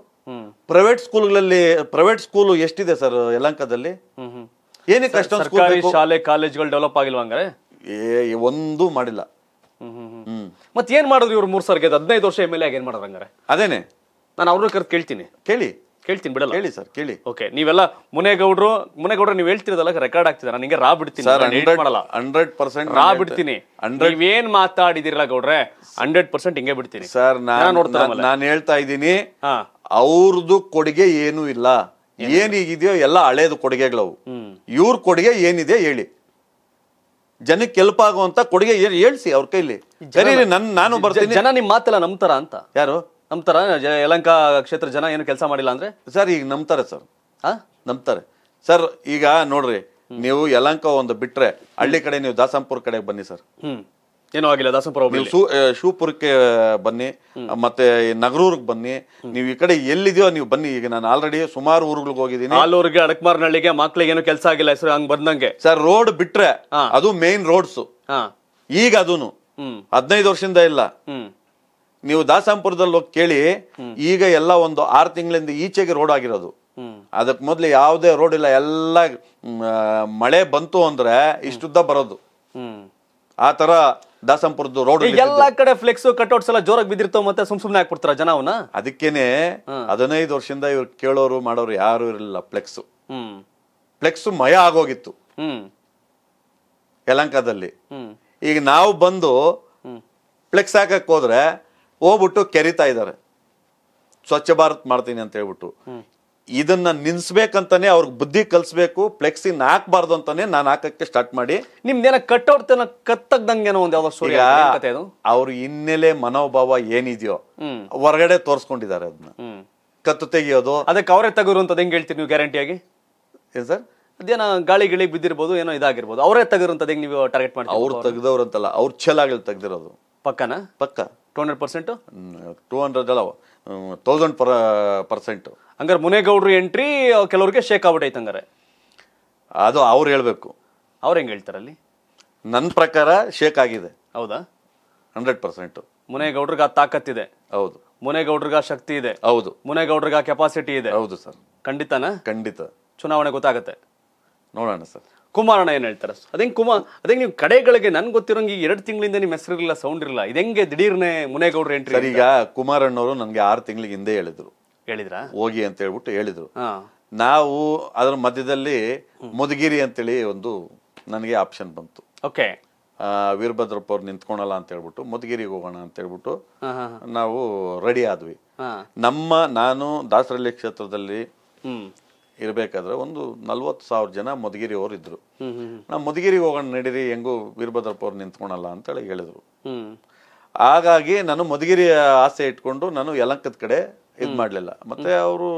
ಪ್ರೈವೇಟ್ ಸ್ಕೂಲ್ಗಳಲ್ಲಿ ಪ್ರೈವೇಟ್ ಸ್ಕೂಲ್ ಎಷ್ಟಿದೆ ಸರ್ ಯಲಂಕದಲ್ಲಿ ಏನಕ್ಕೆ ಸ್ಕೂಲ್ ಶಾಲೆ ಕಾಲೇಜ್ಗಳು ಡೆವಲಪ್ ಆಗಿಲ್ವಾ ಹಂಗಾರೆ ಒಂದು ಮಾಡಿಲ್ಲ ಮತ್ತೆ ಏನ್ ಮಾಡಿದ್ರು ಇವ್ರು ಮೂರ್ ಸರ್ಗೆ ಹದಿನೈದು ವರ್ಷ ಎಮ್ ಎಲ್ ಎನ್ ಏನ್ ಅದೇನೆ ನಾನು ಅವ್ರನ್ನ ಕರೆದು ಕೇಳ್ತೀನಿ ಕೇಳಿ ಕೇಳ್ತೀನಿ ಬಿಡಲ್ಲ ಹೇಳಿ ಸರ್ ಕೇಳಿ ಓಕೆ ನೀವೆಲ್ಲ ಮುನೇಗೌಡರು ಮುನೇಗೌಡರು ನೀವು ಹೇಳ್ತಿರೋದಲ್ಲ ರೆಕಾರ್ಡ್ ಆಗ್ತಿದೆ ನಾನು ಹಿಂಗೆ ರಾ ಬಿಡ್ತೀನಿ ಸರ್ ಹಂಡ್ರೆಡ್ ಪರ್ಸೆಂಟ್ ರಾ ಬಿಡ್ತೀನಿ ಏನ್ ಮಾತಾಡಿದಿರಲ್ಲ ಗೌಡ್ರೆ ಹಂಡ್ರೆಡ್ ಪರ್ಸೆಂಟ್ ಹಿಂಗೆ ಬಿಡ್ತೀನಿ ಸರ್ ನಾನು ನೋಡ್ತಾ ನಾನು ಹೇಳ್ತಾ ಇದ್ದೀನಿ ಅವ್ರದ್ದು ಕೊಡುಗೆ ಏನೂ ಇಲ್ಲ ಏನೀಗಿದೆಯೋ ಎಲ್ಲ ಹಳೇದು ಕೊಡುಗೆಗಳವು ಇವ್ರ ಕೊಡುಗೆ ಏನಿದೆ ಹೇಳಿ ಜನಕ್ಕೆ ಹೆಲ್ಪ್ ಆಗುವಂತ ಕೊಡುಗೆ ಹೇಳ್ಸಿ ಅವ್ರ ಕೈಲಿ ನಾನು ಬರ್ತೀನಿ ಜನ ನಿಮ್ ಮಾತೆಲ್ಲ ತರ ಅಂತ ಯಾರು ನಂಬ್ತಾರ ಯಲಂಕ ಕ್ಷೇತ್ರ ಜನ ಏನು ಕೆಲಸ ಮಾಡಿಲ್ಲ ಅಂದ್ರೆ ಸರ್ ಈಗ ನಂಬ್ತಾರೆ ಸರ್ ಹಾ ನಂಬ್ತಾರೆ ಸರ್ ಈಗ ನೋಡ್ರಿ ನೀವು ಯಲಂಕ ಒಂದು ಬಿಟ್ರೆ ಹಳ್ಳಿ ಕಡೆ ನೀವು ದಾಸಂಪುರ್ ಕಡೆ ಬನ್ನಿ ಸರ್ ಹ್ಮ್ ಏನೂ ಆಗಿಲ್ಲ ದಾಸಂಪುರ ನೀವು ಶಿವಪುರಕ್ಕೆ ಬನ್ನಿ ಮತ್ತೆ ನಗರೂರ್ಗ್ ಬನ್ನಿ ನೀವು ಈ ಕಡೆ ಎಲ್ಲಿದೆಯೋ ನೀವು ಬನ್ನಿ ಈಗ ನಾನು ಆಲ್ರೆಡಿ ಸುಮಾರು ಊರುಗಳಿಗೆ ಹೋಗಿದ್ದೀನಿ ಆಲೂರಿಗೆ ಅಡಕಮಾರ್ನಹಳ್ಳಿಗೆ ಮಕ್ಳಿಗೆ ಏನು ಕೆಲಸ ಆಗಿಲ್ಲ ಹೆಸರು ಹಂಗ್ ಬಂದಂಗೆ ಸರ್ ರೋಡ್ ಬಿಟ್ರೆ ಅದು ಮೇನ್ ರೋಡ್ಸು ಹಾ ಈಗ ಅದೂನು ಹದಿನೈದು ವರ್ಷದಿಂದ ಇಲ್ಲ ಹ್ಮ್ ನೀವು ದಾಸಾಂಪುರದಲ್ಲಿ ಹೋಗಿ ಕೇಳಿ ಈಗ ಎಲ್ಲ ಒಂದು ಆರು ತಿಂಗಳಿಂದ ಈಚೆಗೆ ರೋಡ್ ಆಗಿರೋದು ಅದಕ್ಕೆ ಮೊದಲು ಯಾವುದೇ ರೋಡ್ ಇಲ್ಲ ಎಲ್ಲ ಮಳೆ ಬಂತು ಅಂದ್ರೆ ಇಷ್ಟುದ್ದ ಬರೋದು ಆ ತರ ದಾಸಂಪುರದ ರೋಡ್ ಎಲ್ಲಾ ಕಡೆ ಫ್ಲೆಕ್ಸ್ ಕಟ್ಔಟ್ಸ್ ಎಲ್ಲ ಜೋರಾಗಿ ಬಿದ್ದಿರ್ತಾವ ಮತ್ತೆ ಸುಮ್ ಸುಮ್ನೆ ಹಾಕ್ಬಿಡ್ತಾರ ಜನ ಅದಕ್ಕೇನೆ ಹದಿನೈದು ವರ್ಷದಿಂದ ಇವ್ರು ಕೇಳೋರು ಮಾಡೋರು ಯಾರು ಇರಲಿಲ್ಲ ಫ್ಲೆಕ್ಸ್ ಫ್ಲೆಕ್ಸ್ ಮಯ ಆಗೋಗಿತ್ತು ಯಲಂಕದಲ್ಲಿ ಈಗ ನಾವು ಬಂದು ಫ್ಲೆಕ್ಸ್ ಹಾಕಕ್ ಹೋದ್ರೆ ಹೋಗ್ಬಿಟ್ಟು ಕೆರಿತಾ ಇದ್ದಾರೆ ಸ್ವಚ್ಛ ಭಾರತ್ ಮಾಡ್ತೀನಿ ಅಂತ ಹೇಳ್ಬಿಟ್ಟು ಇದನ್ನ ನಿನ್ಸ್ಬೇಕಂತಾನೆ ಅವ್ರಿಗೆ ಬುದ್ಧಿ ಕಲ್ಸ್ಬೇಕು ಫ್ಲೆಕ್ಸಿನ್ ಹಾಕ್ಬಾರ್ದು ಅಂತಾನೆ ನಾನು ಹಾಕಕ್ಕೆ ಸ್ಟಾರ್ಟ್ ಮಾಡಿ ನಿಮ್ದೇನ ಕಟ್ಟೋರ್ತನ ಕತ್ತಗ್ದಂಗೇನೋ ಒಂದ್ ಯಾವ್ದೋ ಸೂರ್ಯ ಅವ್ರ ಹಿನ್ನೆಲೆ ಮನೋಭಾವ ಏನಿದೆಯೋ ಹೊರಗಡೆ ತೋರಿಸ್ಕೊಂಡಿದ್ದಾರೆ ಅದನ್ನ ಕತ್ತು ತೆಗಿಯೋದು ಅದಕ್ಕೆ ಅವರೇ ಅಂತ ಹೆಂಗ್ ಹೇಳ್ತೀನಿ ನೀವು ಗ್ಯಾರಂಟಿಯಾಗಿ ಏನು ಸರ್ ಅದೇನೋ ಗಾಳಿ ಗಿಳಿ ಬಿದ್ದಿರ್ಬೋದು ಏನೋ ಇದಾಗಿರ್ಬೋದು ಅವರೇ ಅಂತ ಹೆಂಗ್ ನೀವು ಟಾರ್ಗೆಟ್ ಮಾಡಿ ಅವ್ರು ತೆಗ್ದವ್ರಂತಲ್ಲ ಅಂತಲ್ಲ ಅವ್ರು ತೆಗ್ದಿರೋದು ಪಕ್ಕನಾ ಪಕ್ಕ two hundred percent two hundred ಅಲ್ಲ ತೌಸಂಡ್ ಪರ್ ಪರ್ಸೆಂಟು ಹಂಗಾರೆ ಮುನೇಗೌಡ್ರು ಎಂಟ್ರಿ ಕೆಲವ್ರಿಗೆ ಶೇಕ್ ಆಗ್ಬಿಟ್ಟೈತೆ ಹಂಗಾರೆ ಅದು ಅವ್ರು ಹೇಳಬೇಕು ಅವ್ರು ಹೆಂಗೆ ಹೇಳ್ತಾರಲ್ಲಿ ನನ್ನ ಪ್ರಕಾರ ಶೇಕ್ ಆಗಿದೆ ಹೌದಾ ಹಂಡ್ರೆಡ್ ಪರ್ಸೆಂಟು ಮುನೇಗೌಡ್ರಿಗೆ ಆ ತಾಕತ್ತಿದೆ ಹೌದು ಮುನೇಗೌಡ್ರಿಗೆ ಆ ಶಕ್ತಿ ಇದೆ ಹೌದು ಮುನೇಗೌಡ್ರಿಗೆ ಆ ಕೆಪಾಸಿಟಿ ಇದೆ ಹೌದು ಸರ್ ಖಂಡಿತನಾ ಖಂಡಿತ ಚುನಾವಣೆ ಗೊತ್ತಾಗುತ್ತೆ ನೋಡೋಣ ಸರ್ ಕುಮಾರಣ್ಣ ಏನು ಹೇಳ್ತಾರೆ ಅದೇ ಕುಮಾರ್ ಅದೇ ನೀವು ಕಡೆಗಳಿಗೆ ನನ್ಗೆ ಗೊತ್ತಿರೋಂಗೆ ಎರಡು ತಿಂಗಳಿಂದ ನಿಮ್ಮ ಹೆಸರಿಲ್ಲ ಸೌಂಡ್ ಇರಲ್ಲ ಇದೆಂಗೆ ದಿಢೀರ್ನೆ ಮುನೇಗೌಡ್ರ ಎಂಟ್ರಿ ಈಗ ಕುಮಾರಣ್ಣವರು ನನಗೆ ಆರು ತಿಂಗಳಿಗೆ ಹಿಂದೆ ಹೇಳಿದ್ರು ಹೇಳಿದ್ರ ಹೋಗಿ ಅಂತ ಹೇಳ್ಬಿಟ್ಟು ಹೇಳಿದ್ರು ನಾವು ಅದರ ಮಧ್ಯದಲ್ಲಿ ಮುದಗಿರಿ ಅಂತೇಳಿ ಒಂದು ನನಗೆ ಆಪ್ಷನ್ ಬಂತು ಓಕೆ ವೀರಭದ್ರಪ್ಪ ಅವ್ರು ನಿಂತ್ಕೊಳಲ್ಲ ಅಂತ ಹೇಳ್ಬಿಟ್ಟು ಮುದಗಿರಿಗೆ ಹೋಗೋಣ ಅಂತ ಹೇಳ್ಬಿಟ್ಟು ನಾವು ರೆಡಿ ಆದ್ವಿ ನಮ್ಮ ನಾನು ದಾಸರಳ್ಳಿ ಕ್ಷೇತ್ರದಲ್ಲಿ ಇರಬೇಕಾದ್ರೆ ಒಂದು ನಲ್ವತ್ತು ಸಾವಿರ ಜನ ಮಧುಗಿರಿ ಅವರು ಇದ್ರು ನಾವು ಮಧುಗಿರಿಗೆ ಹೋಗೋಣ ನಡೀರಿ ಹೆಂಗೂ ವೀರಭದ್ರಪ್ಪ ಅವ್ರು ನಿಂತ್ಕೊಳಲ್ಲ ಅಂತೇಳಿ ಹೇಳಿದ್ರು ಹಾಗಾಗಿ ನಾನು ಮಧುಗಿರಿಯ ಆಸೆ ಇಟ್ಕೊಂಡು ನಾನು ಯಲಂಕದ ಕಡೆ ಇದು ಮಾಡಲಿಲ್ಲ ಮತ್ತೆ ಅವರು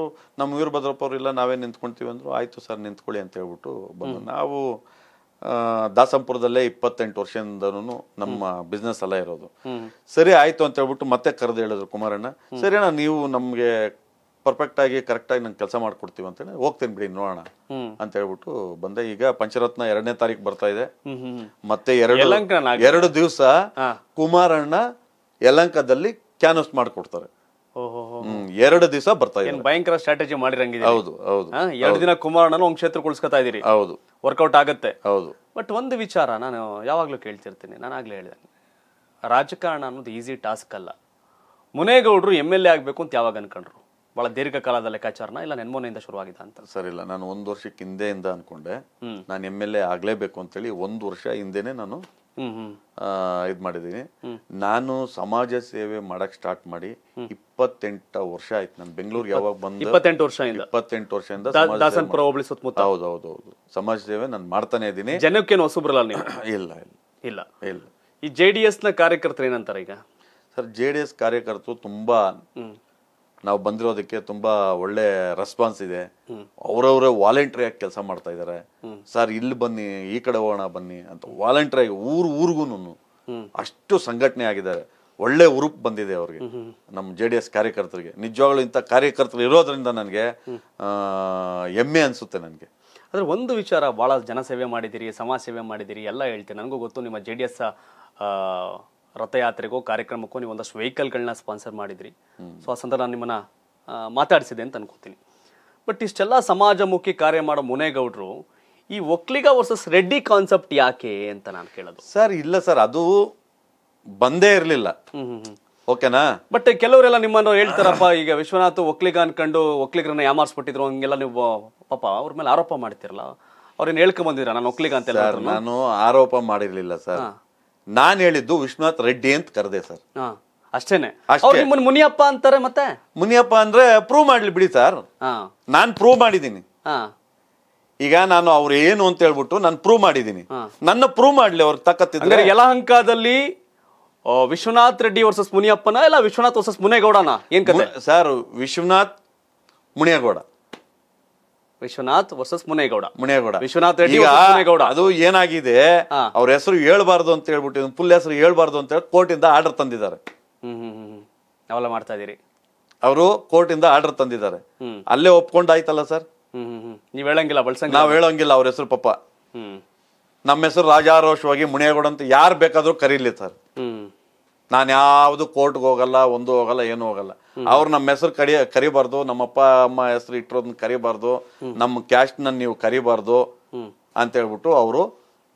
ನಮ್ಮ ವೀರಭದ್ರಪ್ಪ ಅವ್ರು ಇಲ್ಲ ನಾವೇ ನಿಂತ್ಕೊಂತೀವಿ ಅಂದ್ರು ಆಯ್ತು ಸರ್ ನಿಂತ್ಕೊಳ್ಳಿ ಅಂತ ಹೇಳ್ಬಿಟ್ಟು ಬಂದು ನಾವು ದಾಸಂಪುರದಲ್ಲೇ ಇಪ್ಪತ್ತೆಂಟು ವರ್ಷದಿಂದನೂ ನಮ್ಮ ಬಿಸ್ನೆಸ್ ಎಲ್ಲ ಇರೋದು ಸರಿ ಆಯ್ತು ಅಂತ ಹೇಳ್ಬಿಟ್ಟು ಮತ್ತೆ ಕರೆದು ಹೇಳಿದ್ರು ಕುಮಾರಣ್ಣ ಸರಿ ಅಣ್ಣ ನೀವು ನಮಗೆ ಪರ್ಫೆಕ್ಟ್ ಪರ್ಫೆಕ್ಟಾಗಿ ಕರೆಕ್ಟಾಗಿ ನಂಗೆ ಕೆಲಸ ಮಾಡಿಕೊಡ್ತೀವಿ ಅಂತೇಳಿ ಹೋಗ್ತೀನಿ ಬಿಡಿ ನೋಡೋಣ ಅಂತ ಹೇಳ್ಬಿಟ್ಟು ಬಂದೆ ಈಗ ಪಂಚರತ್ನ ಎರಡನೇ ತಾರೀಕು ಬರ್ತಾ ಇದೆ ಮತ್ತೆ ಎರಡು ಎರಡು ದಿವಸ ಕುಮಾರಣ್ಣ ಯಲಂಕದಲ್ಲಿ ಕ್ಯಾನ್ವಸ್ ಮಾಡ್ಕೊಡ್ತಾರೆ ಎರಡು ದಿವಸ ಬರ್ತಾ ಇದೆ ಭಯಂಕರ ಸ್ಟ್ರಾಟಜಿ ಮಾಡಿರಂಗಿದೆ ಹೌದು ಹೌದು ಎರಡು ದಿನ ಕುಮಾರಣ್ಣನ ಒಂದು ಕ್ಷೇತ್ರ ಉಳಿಸ್ಕೊತಾ ಇದೀರಿ ಹೌದು ವರ್ಕೌಟ್ ಆಗುತ್ತೆ ಹೌದು ಬಟ್ ಒಂದು ವಿಚಾರ ನಾನು ಯಾವಾಗಲೂ ಕೇಳ್ತಿರ್ತೀನಿ ನಾನು ಆಗ್ಲೇ ಹೇಳಿದೆ ರಾಜಕಾರಣ ಅನ್ನೋದು ಈಸಿ ಟಾಸ್ಕ್ ಅಲ್ಲ ಮುನೇಗೌಡರು ಎಮ್ ಎಲ್ ಎ ಆಗಬೇಕು ಅಂತ ಯಾವಾಗ ಅನ್ಕೊಂಡ್ರು ಬಹಳ ದೀರ್ಘಕಾಲದ ಲೆಕ್ಕಾಚಾರನ ಇಲ್ಲ ನೆನ್ಮೋನೆಯಿಂದ ಶುರುವಾಗಿದೆ ಅಂತ ಸರ್ ಇಲ್ಲ ನಾನು ಒಂದು ವರ್ಷಕ್ಕೆ ಹಿಂದೆಯಿಂದ ಅನ್ಕೊಂಡೆ ನಾನು ಎಮ್ ಎಲ್ ಎ ಆಗ್ಲೇಬೇಕು ಅಂತೇಳಿ ಒಂದು ವರ್ಷ ಹಿಂದೆನೆ ನಾನು ಇದ್ ಮಾಡಿದ್ದೀನಿ ನಾನು ಸಮಾಜ ಸೇವೆ ಮಾಡಕ್ ಸ್ಟಾರ್ಟ್ ಮಾಡಿ ಇಪ್ಪತ್ತೆಂಟ ವರ್ಷ ಆಯ್ತು ನಾನು ಬೆಂಗಳೂರಿಗೆ ಯಾವಾಗ ಬಂದು ಇಪ್ಪತ್ತೆಂಟು ವರ್ಷ ಇಪ್ಪತ್ತೆಂಟು ವರ್ಷದಿಂದ ದಾಸನಪುರ ಹೋಬಳಿ ಸುತ್ತಮುತ್ತ ಹೌದು ಹೌದು ಹೌದು ಸಮಾಜ ಸೇವೆ ನಾನು ಮಾಡ್ತಾನೆ ಇದ್ದೀನಿ ಜನಕ್ಕೇನು ಹೊಸಬ್ರಲ್ಲ ನೀವು ಇಲ್ಲ ಇಲ್ಲ ಇಲ್ಲ ಈ ಜೆ ಡಿ ನ ಕಾರ್ಯಕರ್ತರು ಏನಂತಾರೆ ಈಗ ಸರ್ ಜೆ ಡಿ ಎಸ್ ಕಾರ್ಯಕರ್ತರು ತುಂಬಾ ನಾವು ಬಂದಿರೋದಕ್ಕೆ ತುಂಬಾ ಒಳ್ಳೆ ರೆಸ್ಪಾನ್ಸ್ ಇದೆ ಅವರವರೇ ವಾಲಂಟ್ರಿ ಆಗಿ ಕೆಲಸ ಮಾಡ್ತಾ ಇದ್ದಾರೆ ಸರ್ ಇಲ್ಲಿ ಬನ್ನಿ ಈ ಕಡೆ ಹೋಗೋಣ ಬನ್ನಿ ಅಂತ ವಾಲಂಟ್ರಿ ಆಗಿ ಊರು ಊರಿಗೂ ಅಷ್ಟು ಸಂಘಟನೆ ಆಗಿದ್ದಾರೆ ಒಳ್ಳೆ ಉರುಪ್ ಬಂದಿದೆ ಅವ್ರಿಗೆ ನಮ್ಮ ಜೆ ಡಿ ಎಸ್ ಕಾರ್ಯಕರ್ತರಿಗೆ ನಿಜವಾಗ್ಲೂ ಇಂಥ ಕಾರ್ಯಕರ್ತರು ಇರೋದ್ರಿಂದ ನನಗೆ ಹೆಮ್ಮೆ ಅನಿಸುತ್ತೆ ನನಗೆ ಆದರೆ ಒಂದು ವಿಚಾರ ಭಾಳ ಜನಸೇವೆ ಮಾಡಿದ್ದೀರಿ ಸಮಾಜ ಸೇವೆ ಮಾಡಿದ್ದೀರಿ ಎಲ್ಲ ಹೇಳ್ತೀನಿ ನನಗೂ ಗೊತ್ತು ನಿಮ್ಮ ಜೆ ಡಿ ಎಸ್ ರಥಯಾತ್ರೆಗೋ ಕಾರ್ಯಕ್ರಮಕ್ಕೋ ನೀವು ಒಂದಷ್ಟು ವೆಹಿಕಲ್ಗಳನ್ನ ಸ್ಪಾನ್ಸರ್ ಮಾಡಿದ್ರಿ ಸೊ ಆ ಸಂದರ್ಭ ನಾನು ನಿಮ್ಮನ್ನ ಮಾತಾಡಿಸಿದೆ ಅಂತ ಅನ್ಕೋತೀನಿ ಬಟ್ ಇಷ್ಟೆಲ್ಲ ಸಮಾಜಮುಖಿ ಕಾರ್ಯ ಮಾಡೋ ಮುನೇಗೌಡರು ಈ ಒಕ್ಲಿಗ ವರ್ಸಸ್ ರೆಡ್ಡಿ ಕಾನ್ಸೆಪ್ಟ್ ಯಾಕೆ ಅಂತ ನಾನು ಕೇಳೋದು ಸರ್ ಇಲ್ಲ ಸರ್ ಅದು ಬಂದೇ ಇರಲಿಲ್ಲ ಓಕೆನಾ ಬಟ್ ಕೆಲವರೆಲ್ಲ ನಿಮ್ಮನ್ನು ಹೇಳ್ತಾರಪ್ಪ ಈಗ ವಿಶ್ವನಾಥ್ ಒಕ್ಲಿಗ ಅನ್ಕೊಂಡು ಒಕ್ಲಿಗರನ್ನ ಯಾಮಾರಿಸ್ಬಿಟ್ಟಿದ್ರು ಹಂಗೆಲ್ಲ ನೀವು ಪಾಪ ಅವ್ರ ಮೇಲೆ ಆರೋಪ ಮಾಡ್ತಿರಲ್ಲ ಅವ್ರೇನು ಹೇಳ್ಕೊಂಡ್ ಬಂದಿದ್ರ ನಾನು ಒಕ್ಲಿಗ ಅಂತ ನಾನು ಆರೋಪ ಮಾಡಿರಲಿಲ್ಲ ಸರ್ ನಾನು ಹೇಳಿದ್ದು ವಿಶ್ವನಾಥ್ ರೆಡ್ಡಿ ಅಂತ ಕರೆದೆ ಸರ್ ಅಷ್ಟೇನೆ ಮುನಿಯಪ್ಪ ಅಂತಾರೆ ಮತ್ತೆ ಮುನಿಯಪ್ಪ ಅಂದ್ರೆ ಪ್ರೂವ್ ಮಾಡ್ಲಿ ಬಿಡಿ ಸರ್ ನಾನು ಪ್ರೂವ್ ಮಾಡಿದ್ದೀನಿ ಈಗ ನಾನು ಅವ್ರು ಏನು ಅಂತ ಹೇಳ್ಬಿಟ್ಟು ನಾನು ಪ್ರೂವ್ ಮಾಡಿದ್ದೀನಿ ನನ್ನ ಪ್ರೂವ್ ಮಾಡ್ಲಿ ಅವ್ರ ತಕ್ಕತ್ತಿದ್ರೆ ಯಲಹಂಕದಲ್ಲಿ ವಿಶ್ವನಾಥ್ ರೆಡ್ಡಿ ವರ್ಸಸ್ ಮುನಿಯಪ್ಪನ ಇಲ್ಲ ವಿಶ್ವನಾಥ್ ವರ್ಸಸ್ ಮುನೇಗೌಡನ ಏನ್ ಸರ್ ವಿಶ್ವನಾಥ್ ಮುನಿಯಗೌಡ ವಿಶ್ವನಾಥ್ ವರ್ಸಸ್ ಮುನೇಗೌಡ ಮುನೇಗೌಡ ವಿಶ್ವನಾಥ್ ರೆಡ್ಡಿ ಮುನೇಗೌಡ ಅದು ಏನಾಗಿದೆ ಅವ್ರ ಹೆಸರು ಹೇಳ್ಬಾರ್ದು ಅಂತ ಹೇಳ್ಬಿಟ್ಟು ಫುಲ್ ಹೆಸರು ಹೇಳ್ಬಾರ್ದು ಅಂತ ಹೇಳಿ ಕೋರ್ಟ್ ಇಂದ ಆರ್ಡರ್ ತಂದಿದ್ದಾರೆ ಹ್ಮ್ ಮಾಡ್ತಾ ಇದೀರಿ ಅವರು ಕೋರ್ಟ್ ಇಂದ ಆರ್ಡರ್ ತಂದಿದ್ದಾರೆ ಅಲ್ಲೇ ಒಪ್ಕೊಂಡಾಯ್ತಲ್ಲ ಸರ್ ನೀವ್ ಹೇಳಂಗಿಲ್ಲ ಬಳ್ಸಂಗ್ ನಾವ್ ಹೇಳಂಗಿಲ್ಲ ಅವ್ರ ಹೆಸರು ಹ್ಮ್ ನಮ್ಮ ಹೆಸರು ರಾಜಾರೋಷವಾಗಿ ಮುನೇಗೌಡ ಅಂತ ಯಾರು ಬೇಕಾದ್ರೂ ಕರೀಲಿ ಸರ್ ನಾನು ಯಾವುದು ಕೋರ್ಟ್ಗೆ ಹೋಗಲ್ಲ ಒಂದು ಹೋಗಲ್ಲ ಏನು ಹೋಗಲ್ಲ ಅವ್ರು ನಮ್ಮ ಹೆಸರು ಕರಿ ಕರಿಬಾರ್ದು ಅಪ್ಪ ಅಮ್ಮ ಹೆಸರು ಇಟ್ಟಿರೋದನ್ನ ಕರಿಬಾರ್ದು ನಮ್ಮ ಕ್ಯಾಶ್ನ ನೀವು ಕರಿಬಾರ್ದು ಅಂತ ಹೇಳ್ಬಿಟ್ಟು ಅವರು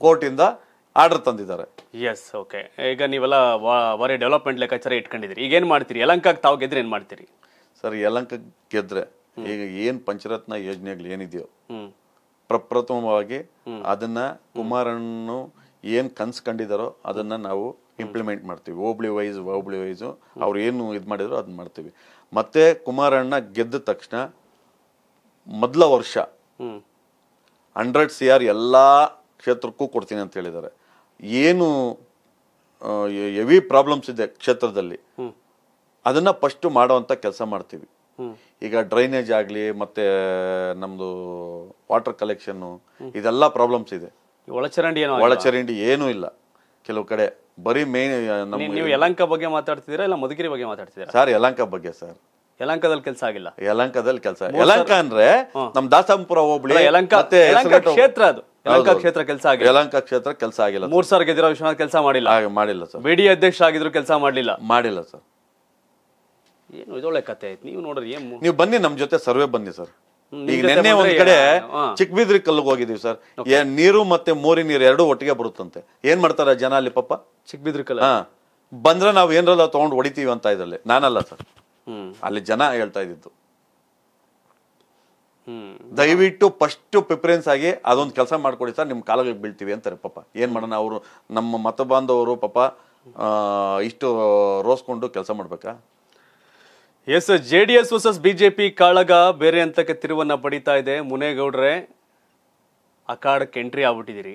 ಕೋರ್ಟಿಂದ ಆರ್ಡರ್ ತಂದಿದ್ದಾರೆ ಎಸ್ ಓಕೆ ಈಗ ನೀವೆಲ್ಲ ಬರೀ ಡೆವಲಪ್ಮೆಂಟ್ ಲೆಕ್ಕಾಚಾರ ಇಟ್ಕೊಂಡಿದ್ದೀರಿ ಈಗ ಏನ್ ಮಾಡ್ತೀರಿ ಯಲಂಕಕ್ಕೆ ತಾವು ಗೆದ್ರೆ ಏನು ಮಾಡ್ತೀರಿ ಸರ್ ಯಲಂಕ ಗೆದ್ರೆ ಈಗ ಏನು ಪಂಚರತ್ನ ಯೋಜನೆಗಳು ಏನಿದೆಯೋ ಪ್ರಪ್ರಥಮವಾಗಿ ಅದನ್ನ ಕುಮಾರಣ್ಣು ಏನು ಕನ್ಸ್ಕೊಂಡಿದಾರೋ ಅದನ್ನ ನಾವು ಇಂಪ್ಲಿಮೆಂಟ್ ಮಾಡ್ತೀವಿ ಹೋಬ್ಳಿ ವೈಸ್ ಹೋಬ್ಳಿ ವೈಸು ಅವ್ರು ಏನು ಇದು ಮಾಡಿದ್ರು ಅದನ್ನ ಮಾಡ್ತೀವಿ ಮತ್ತೆ ಕುಮಾರಣ್ಣ ಗೆದ್ದ ತಕ್ಷಣ ಮೊದಲ ವರ್ಷ ಹಂಡ್ರೆಡ್ ಸಿ ಆರ್ ಎಲ್ಲ ಕ್ಷೇತ್ರಕ್ಕೂ ಕೊಡ್ತೀನಿ ಅಂತ ಹೇಳಿದ್ದಾರೆ ಏನು ಹೆವಿ ಪ್ರಾಬ್ಲಮ್ಸ್ ಇದೆ ಕ್ಷೇತ್ರದಲ್ಲಿ ಅದನ್ನ ಫಸ್ಟ್ ಮಾಡೋವಂಥ ಕೆಲಸ ಮಾಡ್ತೀವಿ ಈಗ ಡ್ರೈನೇಜ್ ಆಗಲಿ ಮತ್ತೆ ನಮ್ಮದು ವಾಟರ್ ಕಲೆಕ್ಷನ್ನು ಇದೆಲ್ಲ ಪ್ರಾಬ್ಲಮ್ಸ್ ಇದೆ ಒಳಚರಂಡಿ ಒಳಚರಂಡಿ ಏನೂ ಇಲ್ಲ ಕೆಲವು ಕಡೆ ಬರೀ ಮೇನ್ ನೀವು ಯಲಂಕ ಬಗ್ಗೆ ಮಾತಾಡ್ತಿದ್ದೀರಾ ಇಲ್ಲ ಮಧುಗಿರಿ ಬಗ್ಗೆ ಮಾತಾಡ್ತಿದ್ದೀರಾ ಸರ್ ಯಲಂಕ ಬಗ್ಗೆ ಸರ್ ಯಲಂಕದಲ್ಲಿ ಕೆಲಸ ಆಗಿಲ್ಲ ಯಲಂಕದಲ್ಲಿ ಕೆಲಸ ಯಲಂಕ ಅಂದ್ರೆ ನಮ್ ದಾಸಂಪುರ ಹೋಬಳಿ ಯಲಂಕ ಕ್ಷೇತ್ರ ಅದು ಯಲಂಕ ಕ್ಷೇತ್ರ ಕೆಲಸ ಆಗಿಲ್ಲ ಯಲಂಕ ಕ್ಷೇತ್ರ ಕೆಲಸ ಆಗಿಲ್ಲ ಮೂರ್ ಸಾರ್ ಗೆದ್ದಿರೋ ವಿಶ್ವನಾಥ್ ಕೆಲಸ ಮಾಡಿಲ್ಲ ಮಾಡಿಲ್ಲ ಸರ್ ಬಿಡಿ ಅಧ್ಯಕ್ಷ ಆಗಿದ್ರು ಕೆಲಸ ಮಾಡಲಿಲ್ಲ ಮಾಡಿಲ್ಲ ಸರ್ ಏನು ಇದೊಳ್ಳೆ ಕತೆ ಆಯ್ತು ನೀವು ನೋಡ್ರಿ ಏನು ನೀವು ಬನ್ನಿ ನಮ್ಮ ಜೊತೆ ಸರ್ವೆ ಬನ್ನಿ ಸರ್ ಈಗ ನಿನ್ನೆ ಒಂದ್ ಕಡೆ ಚಿಕ್ಕಬಿದ್ರಿ ಕಲ್ಲಿಗೆ ಹೋಗಿದೀವಿ ಸರ್ ನೀರು ಮತ್ತೆ ಮೋರಿ ನೀರು ಎರಡು ಒಟ್ಟಿಗೆ ಬರುತ್ತಂತೆ ಏನ್ ಮಾಡ್ತಾರ ಜನ ಅಲ್ಲಿ ಪಾಪ ಚಿಕ್ಕಬಿದ್ರಿ ಕಲ್ಲ ಬಂದ್ರೆ ನಾವ್ ಏನರಲ್ಲ ತಗೊಂಡ್ ಹೊಡಿತೀವಿ ಅಂತ ಇದ್ರಲ್ಲಿ ನಾನಲ್ಲ ಸರ್ ಅಲ್ಲಿ ಜನ ಹೇಳ್ತಾ ಇದ್ದಿದ್ದು ದಯವಿಟ್ಟು ಫಸ್ಟ್ ಪ್ರಿಫರೆನ್ಸ್ ಆಗಿ ಅದೊಂದು ಕೆಲಸ ಮಾಡ್ಕೊಡಿ ಸರ್ ನಿಮ್ ಕಾಲಗಳಿಗೆ ಬೀಳ್ತೀವಿ ಅಂತಾರೆ ಪಾಪ ಏನ್ ಮಾಡೋಣ ಅವರು ನಮ್ಮ ಮತ ಬಾಂಧವರು ಪಾಪ ಇಷ್ಟು ರೋಸ್ಕೊಂಡು ಕೆಲಸ ಮಾಡ್ಬೇಕಾ yes J D S versus BJP ಕಾಳಗ ಬೇರೆ ಹಂತಕ್ಕೆ ತಿರುವನ್ನು ಪಡಿತಾ ಇದೆ ಮುನೇಗೌಡ್ರೆ ಅಖಾಡಕ್ಕೆ ಎಂಟ್ರಿ ಆಗ್ಬಿಟ್ಟಿದ್ದೀರಿ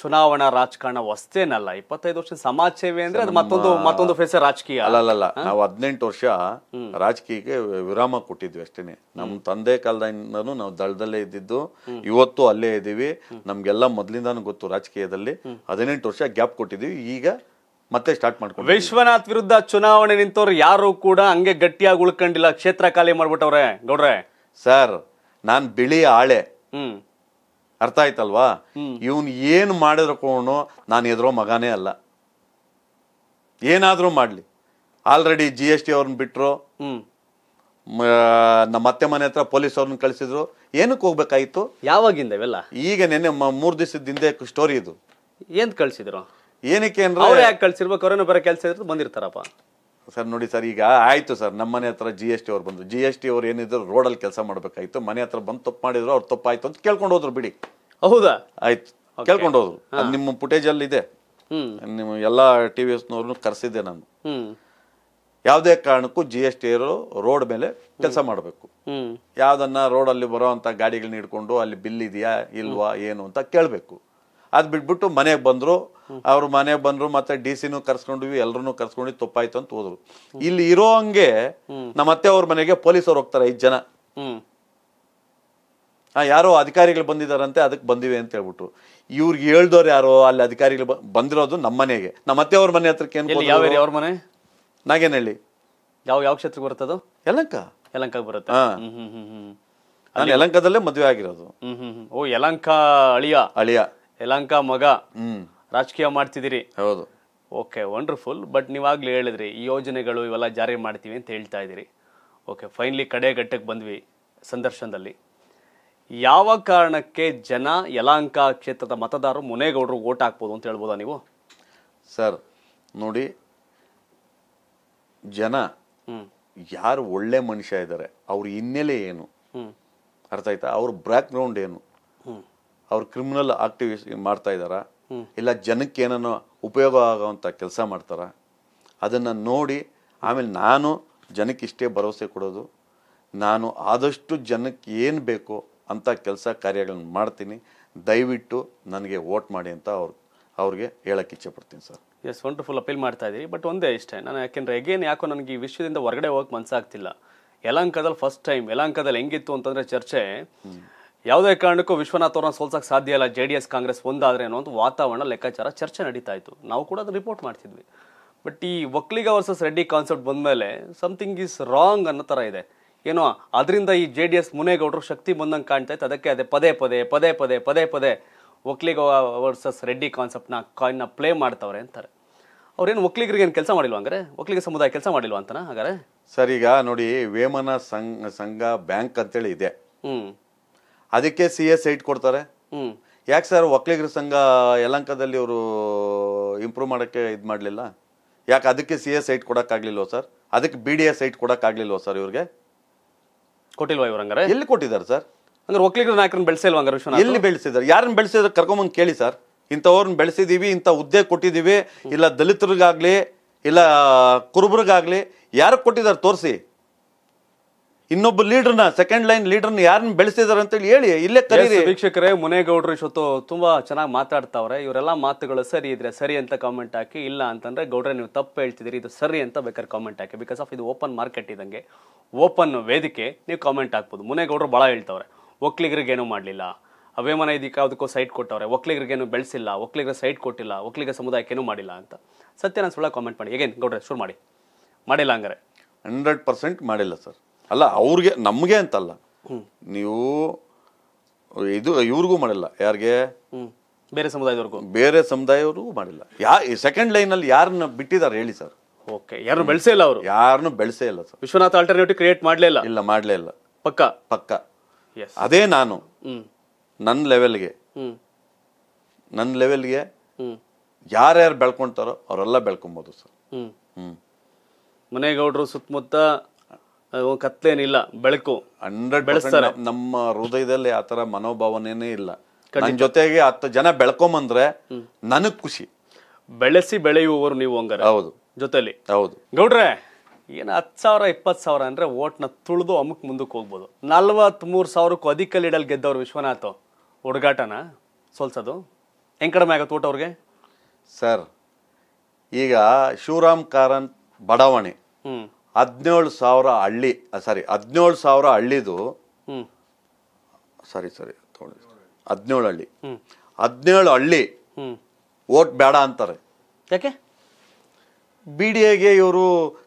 ಚುನಾವಣಾ ರಾಜಕಾರಣ ವಸ್ತೇನಲ್ಲ ಇಪ್ಪತ್ತೈದು ವರ್ಷ ಸಮಾಜ ಸೇವೆ ಅಂದ್ರೆ ಅದು ಮತ್ತೊಂದು ಮತ್ತೊಂದು ಫೇಸ ರಾಜಕೀಯ ಅಲ್ಲ ನಾವು ಹದಿನೆಂಟು ವರ್ಷ ರಾಜಕೀಯಕ್ಕೆ ವಿರಾಮ ಕೊಟ್ಟಿದ್ವಿ ಅಷ್ಟೇನೆ ನಮ್ಮ ತಂದೆ ಕಾಲದಿಂದನು ನಾವು ದಳದಲ್ಲೇ ಇದ್ದಿದ್ದು ಇವತ್ತು ಅಲ್ಲೇ ಇದ್ದೀವಿ ನಮ್ಗೆಲ್ಲ ಮೊದಲಿಂದಾನು ಗೊತ್ತು ರಾಜಕೀಯದಲ್ಲಿ ಹದಿನೆಂಟು ವರ್ಷ ಗ್ಯಾಪ್ ಕೊಟ್ಟಿದ್ದೀವಿ ಈಗ ಮತ್ತೆ ಸ್ಟಾರ್ಟ್ ಮಾಡ್ಕೊಂಡು ವಿಶ್ವನಾಥ್ ವಿರುದ್ಧ ಚುನಾವಣೆ ನಿಂತವ್ರು ಯಾರು ಕೂಡ ಹಂಗೆ ಗಟ್ಟಿಯಾಗಿ ಉಳ್ಕೊಂಡಿಲ್ಲ ಕ್ಷೇತ್ರ ಖಾಲಿ ಮಾಡ್ಬಿಟ್ಟವ್ರೆ ಗೌಡ್ರೆ ಸರ್ ನಾನು ಬಿಳಿ ಆಳೆ ಅರ್ಥ ಆಯ್ತಲ್ವಾ ಇವನ್ ಏನ್ ಮಾಡಿದ್ರು ನಾನು ಎದುರೋ ಮಗನೇ ಅಲ್ಲ ಏನಾದ್ರೂ ಮಾಡ್ಲಿ ಆಲ್ರೆಡಿ ಜಿ ಎಸ್ ಟಿ ಅವ್ರನ್ನ ಬಿಟ್ರು ನಮ್ಮ ಅತ್ತೆ ಮನೆ ಹತ್ರ ಪೊಲೀಸ್ ಅವ್ರನ್ನ ಕಳಿಸಿದ್ರು ಏನಕ್ಕೆ ಹೋಗ್ಬೇಕಾಯ್ತು ಯಾವಾಗಿಂದ ಇವೆಲ್ಲ ಈಗ ನೆನ್ನೆ ಮೂರು ದಿವಸದಿಂದ ಸ್ಟೋರಿ ಇದು ಏನ್ ಕಳಿಸಿದ್ರು ಏನಕ್ಕೆ ಅಂದ್ರೆ ಯಾಕೆ ಕಳ್ಸಿರ್ಬೇಕು ಕೊರೋನಾ ಬರೋ ಕೆಲಸ ಇದ್ರೆ ಬಂದಿರ್ತಾರಪ್ಪ ಸರ್ ನೋಡಿ ಸರ್ ಈಗ ಆಯಿತು ಸರ್ ನಮ್ಮ ಮನೆ ಹತ್ರ ಜಿ ಎಸ್ ಟಿ ಅವ್ರು ಬಂದರು ಜಿ ಎಸ್ ಟಿ ಅವ್ರು ಏನಿದ್ರು ರೋಡಲ್ಲಿ ಕೆಲಸ ಮಾಡಬೇಕಾಯ್ತು ಮನೆ ಹತ್ರ ಬಂದು ತಪ್ಪು ಮಾಡಿದ್ರು ಅವ್ರು ತಪ್ಪಾಯ್ತು ಅಂತ ಕೇಳ್ಕೊಂಡು ಹೋದ್ರು ಬಿಡಿ ಹೌದಾ ಆಯ್ತು ಕೇಳ್ಕೊಂಡು ಹೋದ್ರು ಅದು ನಿಮ್ಮ ಅಲ್ಲಿ ಇದೆ ನಿಮ್ಮ ಎಲ್ಲ ಟಿ ವಿ ಎಸ್ನವ್ರನ್ನೂ ಕರೆಸಿದ್ದೆ ನಾನು ಯಾವುದೇ ಕಾರಣಕ್ಕೂ ಜಿ ಎಸ್ ಟಿ ಅವರು ರೋಡ್ ಮೇಲೆ ಕೆಲಸ ಮಾಡಬೇಕು ಯಾವ್ದನ್ನ ರೋಡಲ್ಲಿ ಬರೋ ಅಂತ ಗಾಡಿಗಳನ್ನ ಹಿಡ್ಕೊಂಡು ಅಲ್ಲಿ ಬಿಲ್ ಇದೆಯಾ ಇಲ್ವಾ ಏನು ಅಂತ ಕೇಳಬೇಕು ಅದು ಬಿಟ್ಬಿಟ್ಟು ಮನೆಗೆ ಬಂದರು ಅವರು ಮನೆಗೆ ಬಂದರು ಮತ್ತೆ ಡಿ ಸಿನೂ ಕರ್ಸ್ಕೊಂಡ್ವಿ ಎಲ್ಲರೂ ಕರ್ಸ್ಕೊಂಡು ತಪ್ಪಾಯ್ತು ಅಂತ ಹೋದ್ರು ಇಲ್ಲಿ ಇರೋ ಹಂಗೆ ನಮ್ಮ ಅತ್ತೆ ಅವ್ರ ಮನೆಗೆ ಪೊಲೀಸವ್ರು ಹೋಗ್ತಾರೆ ಐದು ಜನ ಆ ಯಾರೋ ಅಧಿಕಾರಿಗಳು ಬಂದಿದಾರಂತೆ ಅದಕ್ಕೆ ಬಂದಿವೆ ಅಂತ ಹೇಳ್ಬಿಟ್ರು ಇವ್ರಿಗೆ ಹೇಳ್ದವ್ರು ಯಾರೋ ಅಲ್ಲಿ ಅಧಿಕಾರಿಗಳು ಬಂದಿರೋದು ನಮ್ಮ ಮನೆಗೆ ನಮ್ಮ ಅತ್ತೆ ಅವ್ರ ಮನೆ ಹತ್ರಕ್ಕೆ ಏನು ಅವ್ರ ಮನೆ ನಾಗೇನಹಳ್ಳಿ ಯಾವ ಯಾವ ಕ್ಷೇತ್ರಕ್ಕೆ ಬರ್ತದೋ ಯಲಂಕ ಯಲಂಕ ಬರುತ್ತೆ ನಾನು ಯಲಂಕದಲ್ಲೇ ಮದುವೆ ಆಗಿರೋದು ಓ ಯಲಂಕ ಅಳಿಯ ಅಳಿಯ ಯಲಂಕ ಮಗ ರಾಜಕೀಯ ಮಾಡ್ತಿದ್ದೀರಿ ಹೌದು ಓಕೆ ವಂಡರ್ಫುಲ್ ಬಟ್ ನೀವಾಗಲೇ ಹೇಳಿದ್ರಿ ಈ ಯೋಜನೆಗಳು ಇವೆಲ್ಲ ಜಾರಿ ಮಾಡ್ತೀವಿ ಅಂತ ಹೇಳ್ತಾ ಇದ್ದೀರಿ ಓಕೆ ಫೈನ್ಲಿ ಕಡೆ ಘಟ್ಟಕ್ಕೆ ಬಂದ್ವಿ ಸಂದರ್ಶನದಲ್ಲಿ ಯಾವ ಕಾರಣಕ್ಕೆ ಜನ ಯಲಹಂಕ ಕ್ಷೇತ್ರದ ಮತದಾರರು ಮುನೇಗೌಡರು ಓಟ್ ಹಾಕ್ಬೋದು ಅಂತ ಹೇಳ್ಬೋದಾ ನೀವು ಸರ್ ನೋಡಿ ಜನ ಯಾರು ಒಳ್ಳೆ ಮನುಷ್ಯ ಇದ್ದಾರೆ ಅವ್ರ ಹಿನ್ನೆಲೆ ಏನು ಅರ್ಥ ಆಯ್ತಾ ಅವ್ರ ಬ್ಯಾಕ್ ಗ್ರೌಂಡ್ ಏನು ಅವ್ರು ಕ್ರಿಮಿನಲ್ ಆಕ್ಟಿವಿಸ್ ಮಾಡ್ತಾ ಇದ್ದಾರಾ ಇಲ್ಲ ಜನಕ್ಕೆ ಏನೋ ಉಪಯೋಗ ಆಗೋವಂಥ ಕೆಲಸ ಮಾಡ್ತಾರ ಅದನ್ನು ನೋಡಿ ಆಮೇಲೆ ನಾನು ಜನಕ್ಕೆ ಇಷ್ಟೇ ಭರವಸೆ ಕೊಡೋದು ನಾನು ಆದಷ್ಟು ಜನಕ್ಕೆ ಏನು ಬೇಕೋ ಅಂಥ ಕೆಲಸ ಕಾರ್ಯಗಳನ್ನು ಮಾಡ್ತೀನಿ ದಯವಿಟ್ಟು ನನಗೆ ವೋಟ್ ಮಾಡಿ ಅಂತ ಅವ್ರು ಅವ್ರಿಗೆ ಹೇಳಕ್ಕೆ ಇಚ್ಛೆ ಪಡ್ತೀನಿ ಸರ್ ಎಸ್ ವಂಡರ್ಫುಲ್ ಅಪೀಲ್ ಮಾಡ್ತಾ ಇದ್ದೀರಿ ಬಟ್ ಒಂದೇ ಇಷ್ಟೇ ನಾನು ಯಾಕೆಂದರೆ ಎಗೇನ್ ಯಾಕೋ ನನಗೆ ಈ ವಿಷಯದಿಂದ ಹೊರಗಡೆ ಹೋಗಕ್ಕೆ ಮನಸ್ಸಾಗ್ತಿಲ್ಲ ಯಲಾಂಕದಲ್ಲಿ ಫಸ್ಟ್ ಟೈಮ್ ಯಲಂಕದಲ್ಲಿ ಹೆಂಗಿತ್ತು ಅಂತಂದರೆ ಚರ್ಚೆ ಯಾವುದೇ ಕಾರಣಕ್ಕೂ ವಿಶ್ವನಾಥ್ ಅವ್ರನ್ನ ಸೋಲ್ಸಕ್ಕೆ ಸಾಧ್ಯ ಇಲ್ಲ ಜೆ ಡಿ ಎಸ್ ಕಾಂಗ್ರೆಸ್ ಒಂದಾದರೆ ಅನ್ನೋ ಒಂದು ವಾತಾವರಣ ಲೆಕ್ಕಾಚಾರ ಚರ್ಚೆ ನಡೀತಾ ಇತ್ತು ನಾವು ಕೂಡ ಅದನ್ನು ರಿಪೋರ್ಟ್ ಮಾಡ್ತಿದ್ವಿ ಬಟ್ ಈ ಒಕ್ಲಿಗ ವರ್ಸಸ್ ರೆಡ್ಡಿ ಕಾನ್ಸೆಪ್ಟ್ ಬಂದಮೇಲೆ ಸಮಥಿಂಗ್ ಈಸ್ ರಾಂಗ್ ಅನ್ನೋ ಥರ ಇದೆ ಏನೋ ಅದರಿಂದ ಈ ಜೆ ಡಿ ಎಸ್ ಮುನೇಗೌಡರು ಶಕ್ತಿ ಬಂದಂಗೆ ಕಾಣ್ತಾ ಇತ್ತು ಅದಕ್ಕೆ ಅದೇ ಪದೇ ಪದೇ ಪದೇ ಪದೇ ಪದೇ ಪದೇ ಒಕ್ಲಿಗ ವರ್ಸಸ್ ರೆಡ್ಡಿ ಕಾನ್ಸೆಪ್ಟ್ನ ಕಾಯಿನ್ನ ಪ್ಲೇ ಮಾಡ್ತವ್ರೆ ಅಂತಾರೆ ಅವ್ರೇನು ಒಕ್ಕಲಿಗರಿಗೆ ಏನು ಕೆಲಸ ಮಾಡಿಲ್ವ ಅಂದರೆ ಒಕ್ಲಿಗ ಸಮುದಾಯ ಕೆಲಸ ಮಾಡಿಲ್ವಾ ಅಂತನಾ ಹಾಗಾದ್ರೆ ಸರ್ ಈಗ ನೋಡಿ ವೇಮನ ಸಂಘ ಬ್ಯಾಂಕ್ ಅಂತೇಳಿ ಇದೆ ಅದಕ್ಕೆ ಸಿ ಎಸ್ ಸೈಟ್ ಕೊಡ್ತಾರೆ ಯಾಕೆ ಸರ್ ಒಕ್ಕಲಿಗರ ಸಂಘ ಯಲಂಕದಲ್ಲಿ ಅವರು ಇಂಪ್ರೂವ್ ಮಾಡೋಕ್ಕೆ ಇದು ಮಾಡಲಿಲ್ಲ ಯಾಕೆ ಅದಕ್ಕೆ ಸಿ ಎಸ್ ಸೈಟ್ ಕೊಡೋಕ್ಕಾಗಲಿಲ್ವ ಸರ್ ಅದಕ್ಕೆ ಬಿ ಡಿ ಎಸ್ ಸೈಟ್ ಕೊಡೋಕ್ಕಾಗಲಿಲ್ವ ಸರ್ ಇವ್ರಿಗೆ ಕೊಟ್ಟಿಲ್ವ ಇವ್ರು ಎಲ್ಲಿ ಕೊಟ್ಟಿದ್ದಾರೆ ಸರ್ ಅಂದ್ರೆ ಒಕ್ಕಲಿಗರ ನಾಯಕರನ್ನ ಬೆಳೆಸಿಲ್ವ ಹಂಗಾರೆ ವಿಶ್ವನಾಥ್ ಎಲ್ಲಿ ಬೆಳೆಸಿದ್ದಾರೆ ಯಾರನ್ನ ಬೆಳೆಸಿದ್ರೆ ಕರ್ಕೊಂಬಂದು ಕೇಳಿ ಸರ್ ಇಂಥವ್ರನ್ನ ಬೆಳೆಸಿದ್ದೀವಿ ಇಂಥ ಹುದ್ದೆ ಕೊಟ್ಟಿದ್ದೀವಿ ಇಲ್ಲ ದಲಿತರಿಗಾಗಲಿ ಇಲ್ಲ ಕುರುಬರಿಗಾಗಲಿ ಯಾರಿಗೆ ಕೊಟ್ಟಿದ್ದಾರೆ ತೋರಿಸಿ ಇನ್ನೊಬ್ಬ ಲೀಡರ್ನ ಸೆಕೆಂಡ್ ಲೈನ್ ಲೀಡರ್ನ ಯಾರನ್ನ ಬೆಳೆಸಿದಾರೆ ಅಂತೇಳಿ ಹೇಳಿ ಇಲ್ಲೇ ಕರೀರಿ ವೀಕ್ಷಕರೇ ಮುನೇಗೌಡರು ಇಷ್ಟೊತ್ತು ತುಂಬಾ ಚೆನ್ನಾಗಿ ಮಾತಾಡ್ತಾವ್ರೆ ಇವರೆಲ್ಲ ಮಾತುಗಳು ಸರಿ ಇದ್ರೆ ಸರಿ ಅಂತ ಕಾಮೆಂಟ್ ಹಾಕಿ ಇಲ್ಲ ಅಂತಂದ್ರೆ ಗೌಡ್ರೆ ನೀವು ತಪ್ಪು ಹೇಳ್ತಿದ್ದೀರಿ ಇದು ಸರಿ ಅಂತ ಬೇಕಾದ್ರೆ ಕಾಮೆಂಟ್ ಹಾಕಿ ಬಿಕಾಸ್ ಆಫ್ ಇದು ಓಪನ್ ಮಾರ್ಕೆಟ್ ಇದಂಗೆ ಓಪನ್ ವೇದಿಕೆ ನೀವು ಕಾಮೆಂಟ್ ಹಾಕ್ಬೋದು ಮುನೇಗೌಡರು ಭಾಳ ಹೇಳ್ತಾವ್ರೆ ಏನೂ ಮಾಡಲಿಲ್ಲ ಮನೆ ಇದಕ್ಕೆ ಅದಕ್ಕೂ ಸೈಟ್ ಕೊಟ್ಟವ್ರೆ ಒಕ್ಲಿಗರಿಗೇನು ಬೆಳೆಸಿಲ್ಲ ಒಕ್ಲಿಗರ ಸೈಟ್ ಕೊಟ್ಟಿಲ್ಲ ಒಕ್ಲಿಗ ಸಮುದಾಯಕ್ಕೇನು ಮಾಡಿಲ್ಲ ಅಂತ ಸತ್ಯ ನಾನು ಸುಳ್ಳ ಕಾಮೆಂಟ್ ಮಾಡಿ ಹೇಗೇನು ಗೌಡ್ರೆ ಶುರು ಮಾಡಿ ಮಾಡಿಲ್ಲ ಹಂಗಾರೆ ಹಂಡ್ರೆಡ್ ಪರ್ಸೆಂಟ್ ಮಾಡಿಲ್ಲ ಸರ್ ಅಲ್ಲ ಅವ್ರಿಗೆ ನಮಗೆ ಅಂತಲ್ಲ ನೀವು ಇದು ಇವ್ರಿಗೂ ಮಾಡಿಲ್ಲ ಯಾರಿಗೆ ಬೇರೆ ಸಮುದಾಯದವ್ರಿಗೂ ಬೇರೆ ಸಮುದಾಯವ್ರಿಗೂ ಮಾಡಿಲ್ಲ ಯಾ ಸೆಕೆಂಡ್ ಲೈನಲ್ಲಿ ಯಾರನ್ನ ಬಿಟ್ಟಿದ್ದಾರೆ ಹೇಳಿ ಸರ್ ಓಕೆ ಯಾರು ಬೆಳೆಸೇ ಇಲ್ಲ ಅವರು ಯಾರನ್ನು ಬೆಳೆಸೇ ಇಲ್ಲ ಸರ್ ವಿಶ್ವನಾಥ್ ಆಲ್ಟರ್ನೇಟಿವ್ ಕ್ರಿಯೇಟ್ ಮಾಡಲೇ ಇಲ್ಲ ಇಲ್ಲ ಮಾಡಲೇ ಇಲ್ಲ ಪಕ್ಕ ಪಕ್ಕ ಅದೇ ನಾನು ನನ್ನ ಲೆವೆಲ್ಗೆ ನನ್ನ ಲೆವೆಲ್ಗೆ ಯಾರ್ಯಾರು ಬೆಳ್ಕೊಂತಾರೋ ಅವರೆಲ್ಲ ಬೆಳ್ಕೊಬೋದು ಸರ್ ಹ್ಞೂ ಮನೆಗೌಡರು ಸುತ್ತಮುತ್ತ ಕತ್ಲೇನಿಲ್ಲ ಬೆಳಕು ಹಂಡ್ರೆಡ್ ಬೆಳೆಸ್ತಾರೆ ನಮ್ಮ ಹೃದಯದಲ್ಲಿ ಆ ತರ ಮನೋಭಾವನೆನೇ ಇಲ್ಲ ನನ್ನ ಜೊತೆಗೆ ಹತ್ತು ಜನ ಬೆಳ್ಕೊಂಬಂದ್ರೆ ನನಗ್ ಖುಷಿ ಬೆಳೆಸಿ ಬೆಳೆಯುವವರು ನೀವು ಹಂಗಾರೆ ಹೌದು ಜೊತೆಲಿ ಹೌದು ಗೌಡ್ರೆ ಏನು ಹತ್ತು ಸಾವಿರ ಇಪ್ಪತ್ತು ಸಾವಿರ ಅಂದರೆ ಓಟ್ನ ತುಳಿದು ಅಮುಕ್ ಮುಂದಕ್ಕೆ ಹೋಗ್ಬೋದು ಮೂರು ಸಾವಿರಕ್ಕೂ ಅಧಿಕ ಲೀಡಲ್ಲಿ ಗೆದ್ದವರು ವಿಶ್ವನಾಥ್ ಹುಡುಗಾಟನ ಸೋಲ್ಸೋದು ಹೆಂಗೆ ಕಡಿಮೆ ಆಗುತ್ತೆ ಊಟ ಅವ್ರಿಗೆ ಸರ್ ಈಗ ಶಿವರಾಮ್ ಕಾರನ್ ಬಡಾವಣೆ ಹ್ಞೂ ಹದಿನೇಳು ಸಾವಿರ ಹಳ್ಳಿ ಸಾರಿ ಹದಿನೇಳು ಸಾವಿರ ಹಳ್ಳಿದು ಸಾರಿ ಸರಿ ಹದಿನೇಳು ಹಳ್ಳಿ ಹದಿನೇಳು ಹಳ್ಳಿ ಓಟ್ ಬೇಡ ಅಂತಾರೆ ಯಾಕೆ ಬಿ ಡಿ ಎಗೆ ಇವರು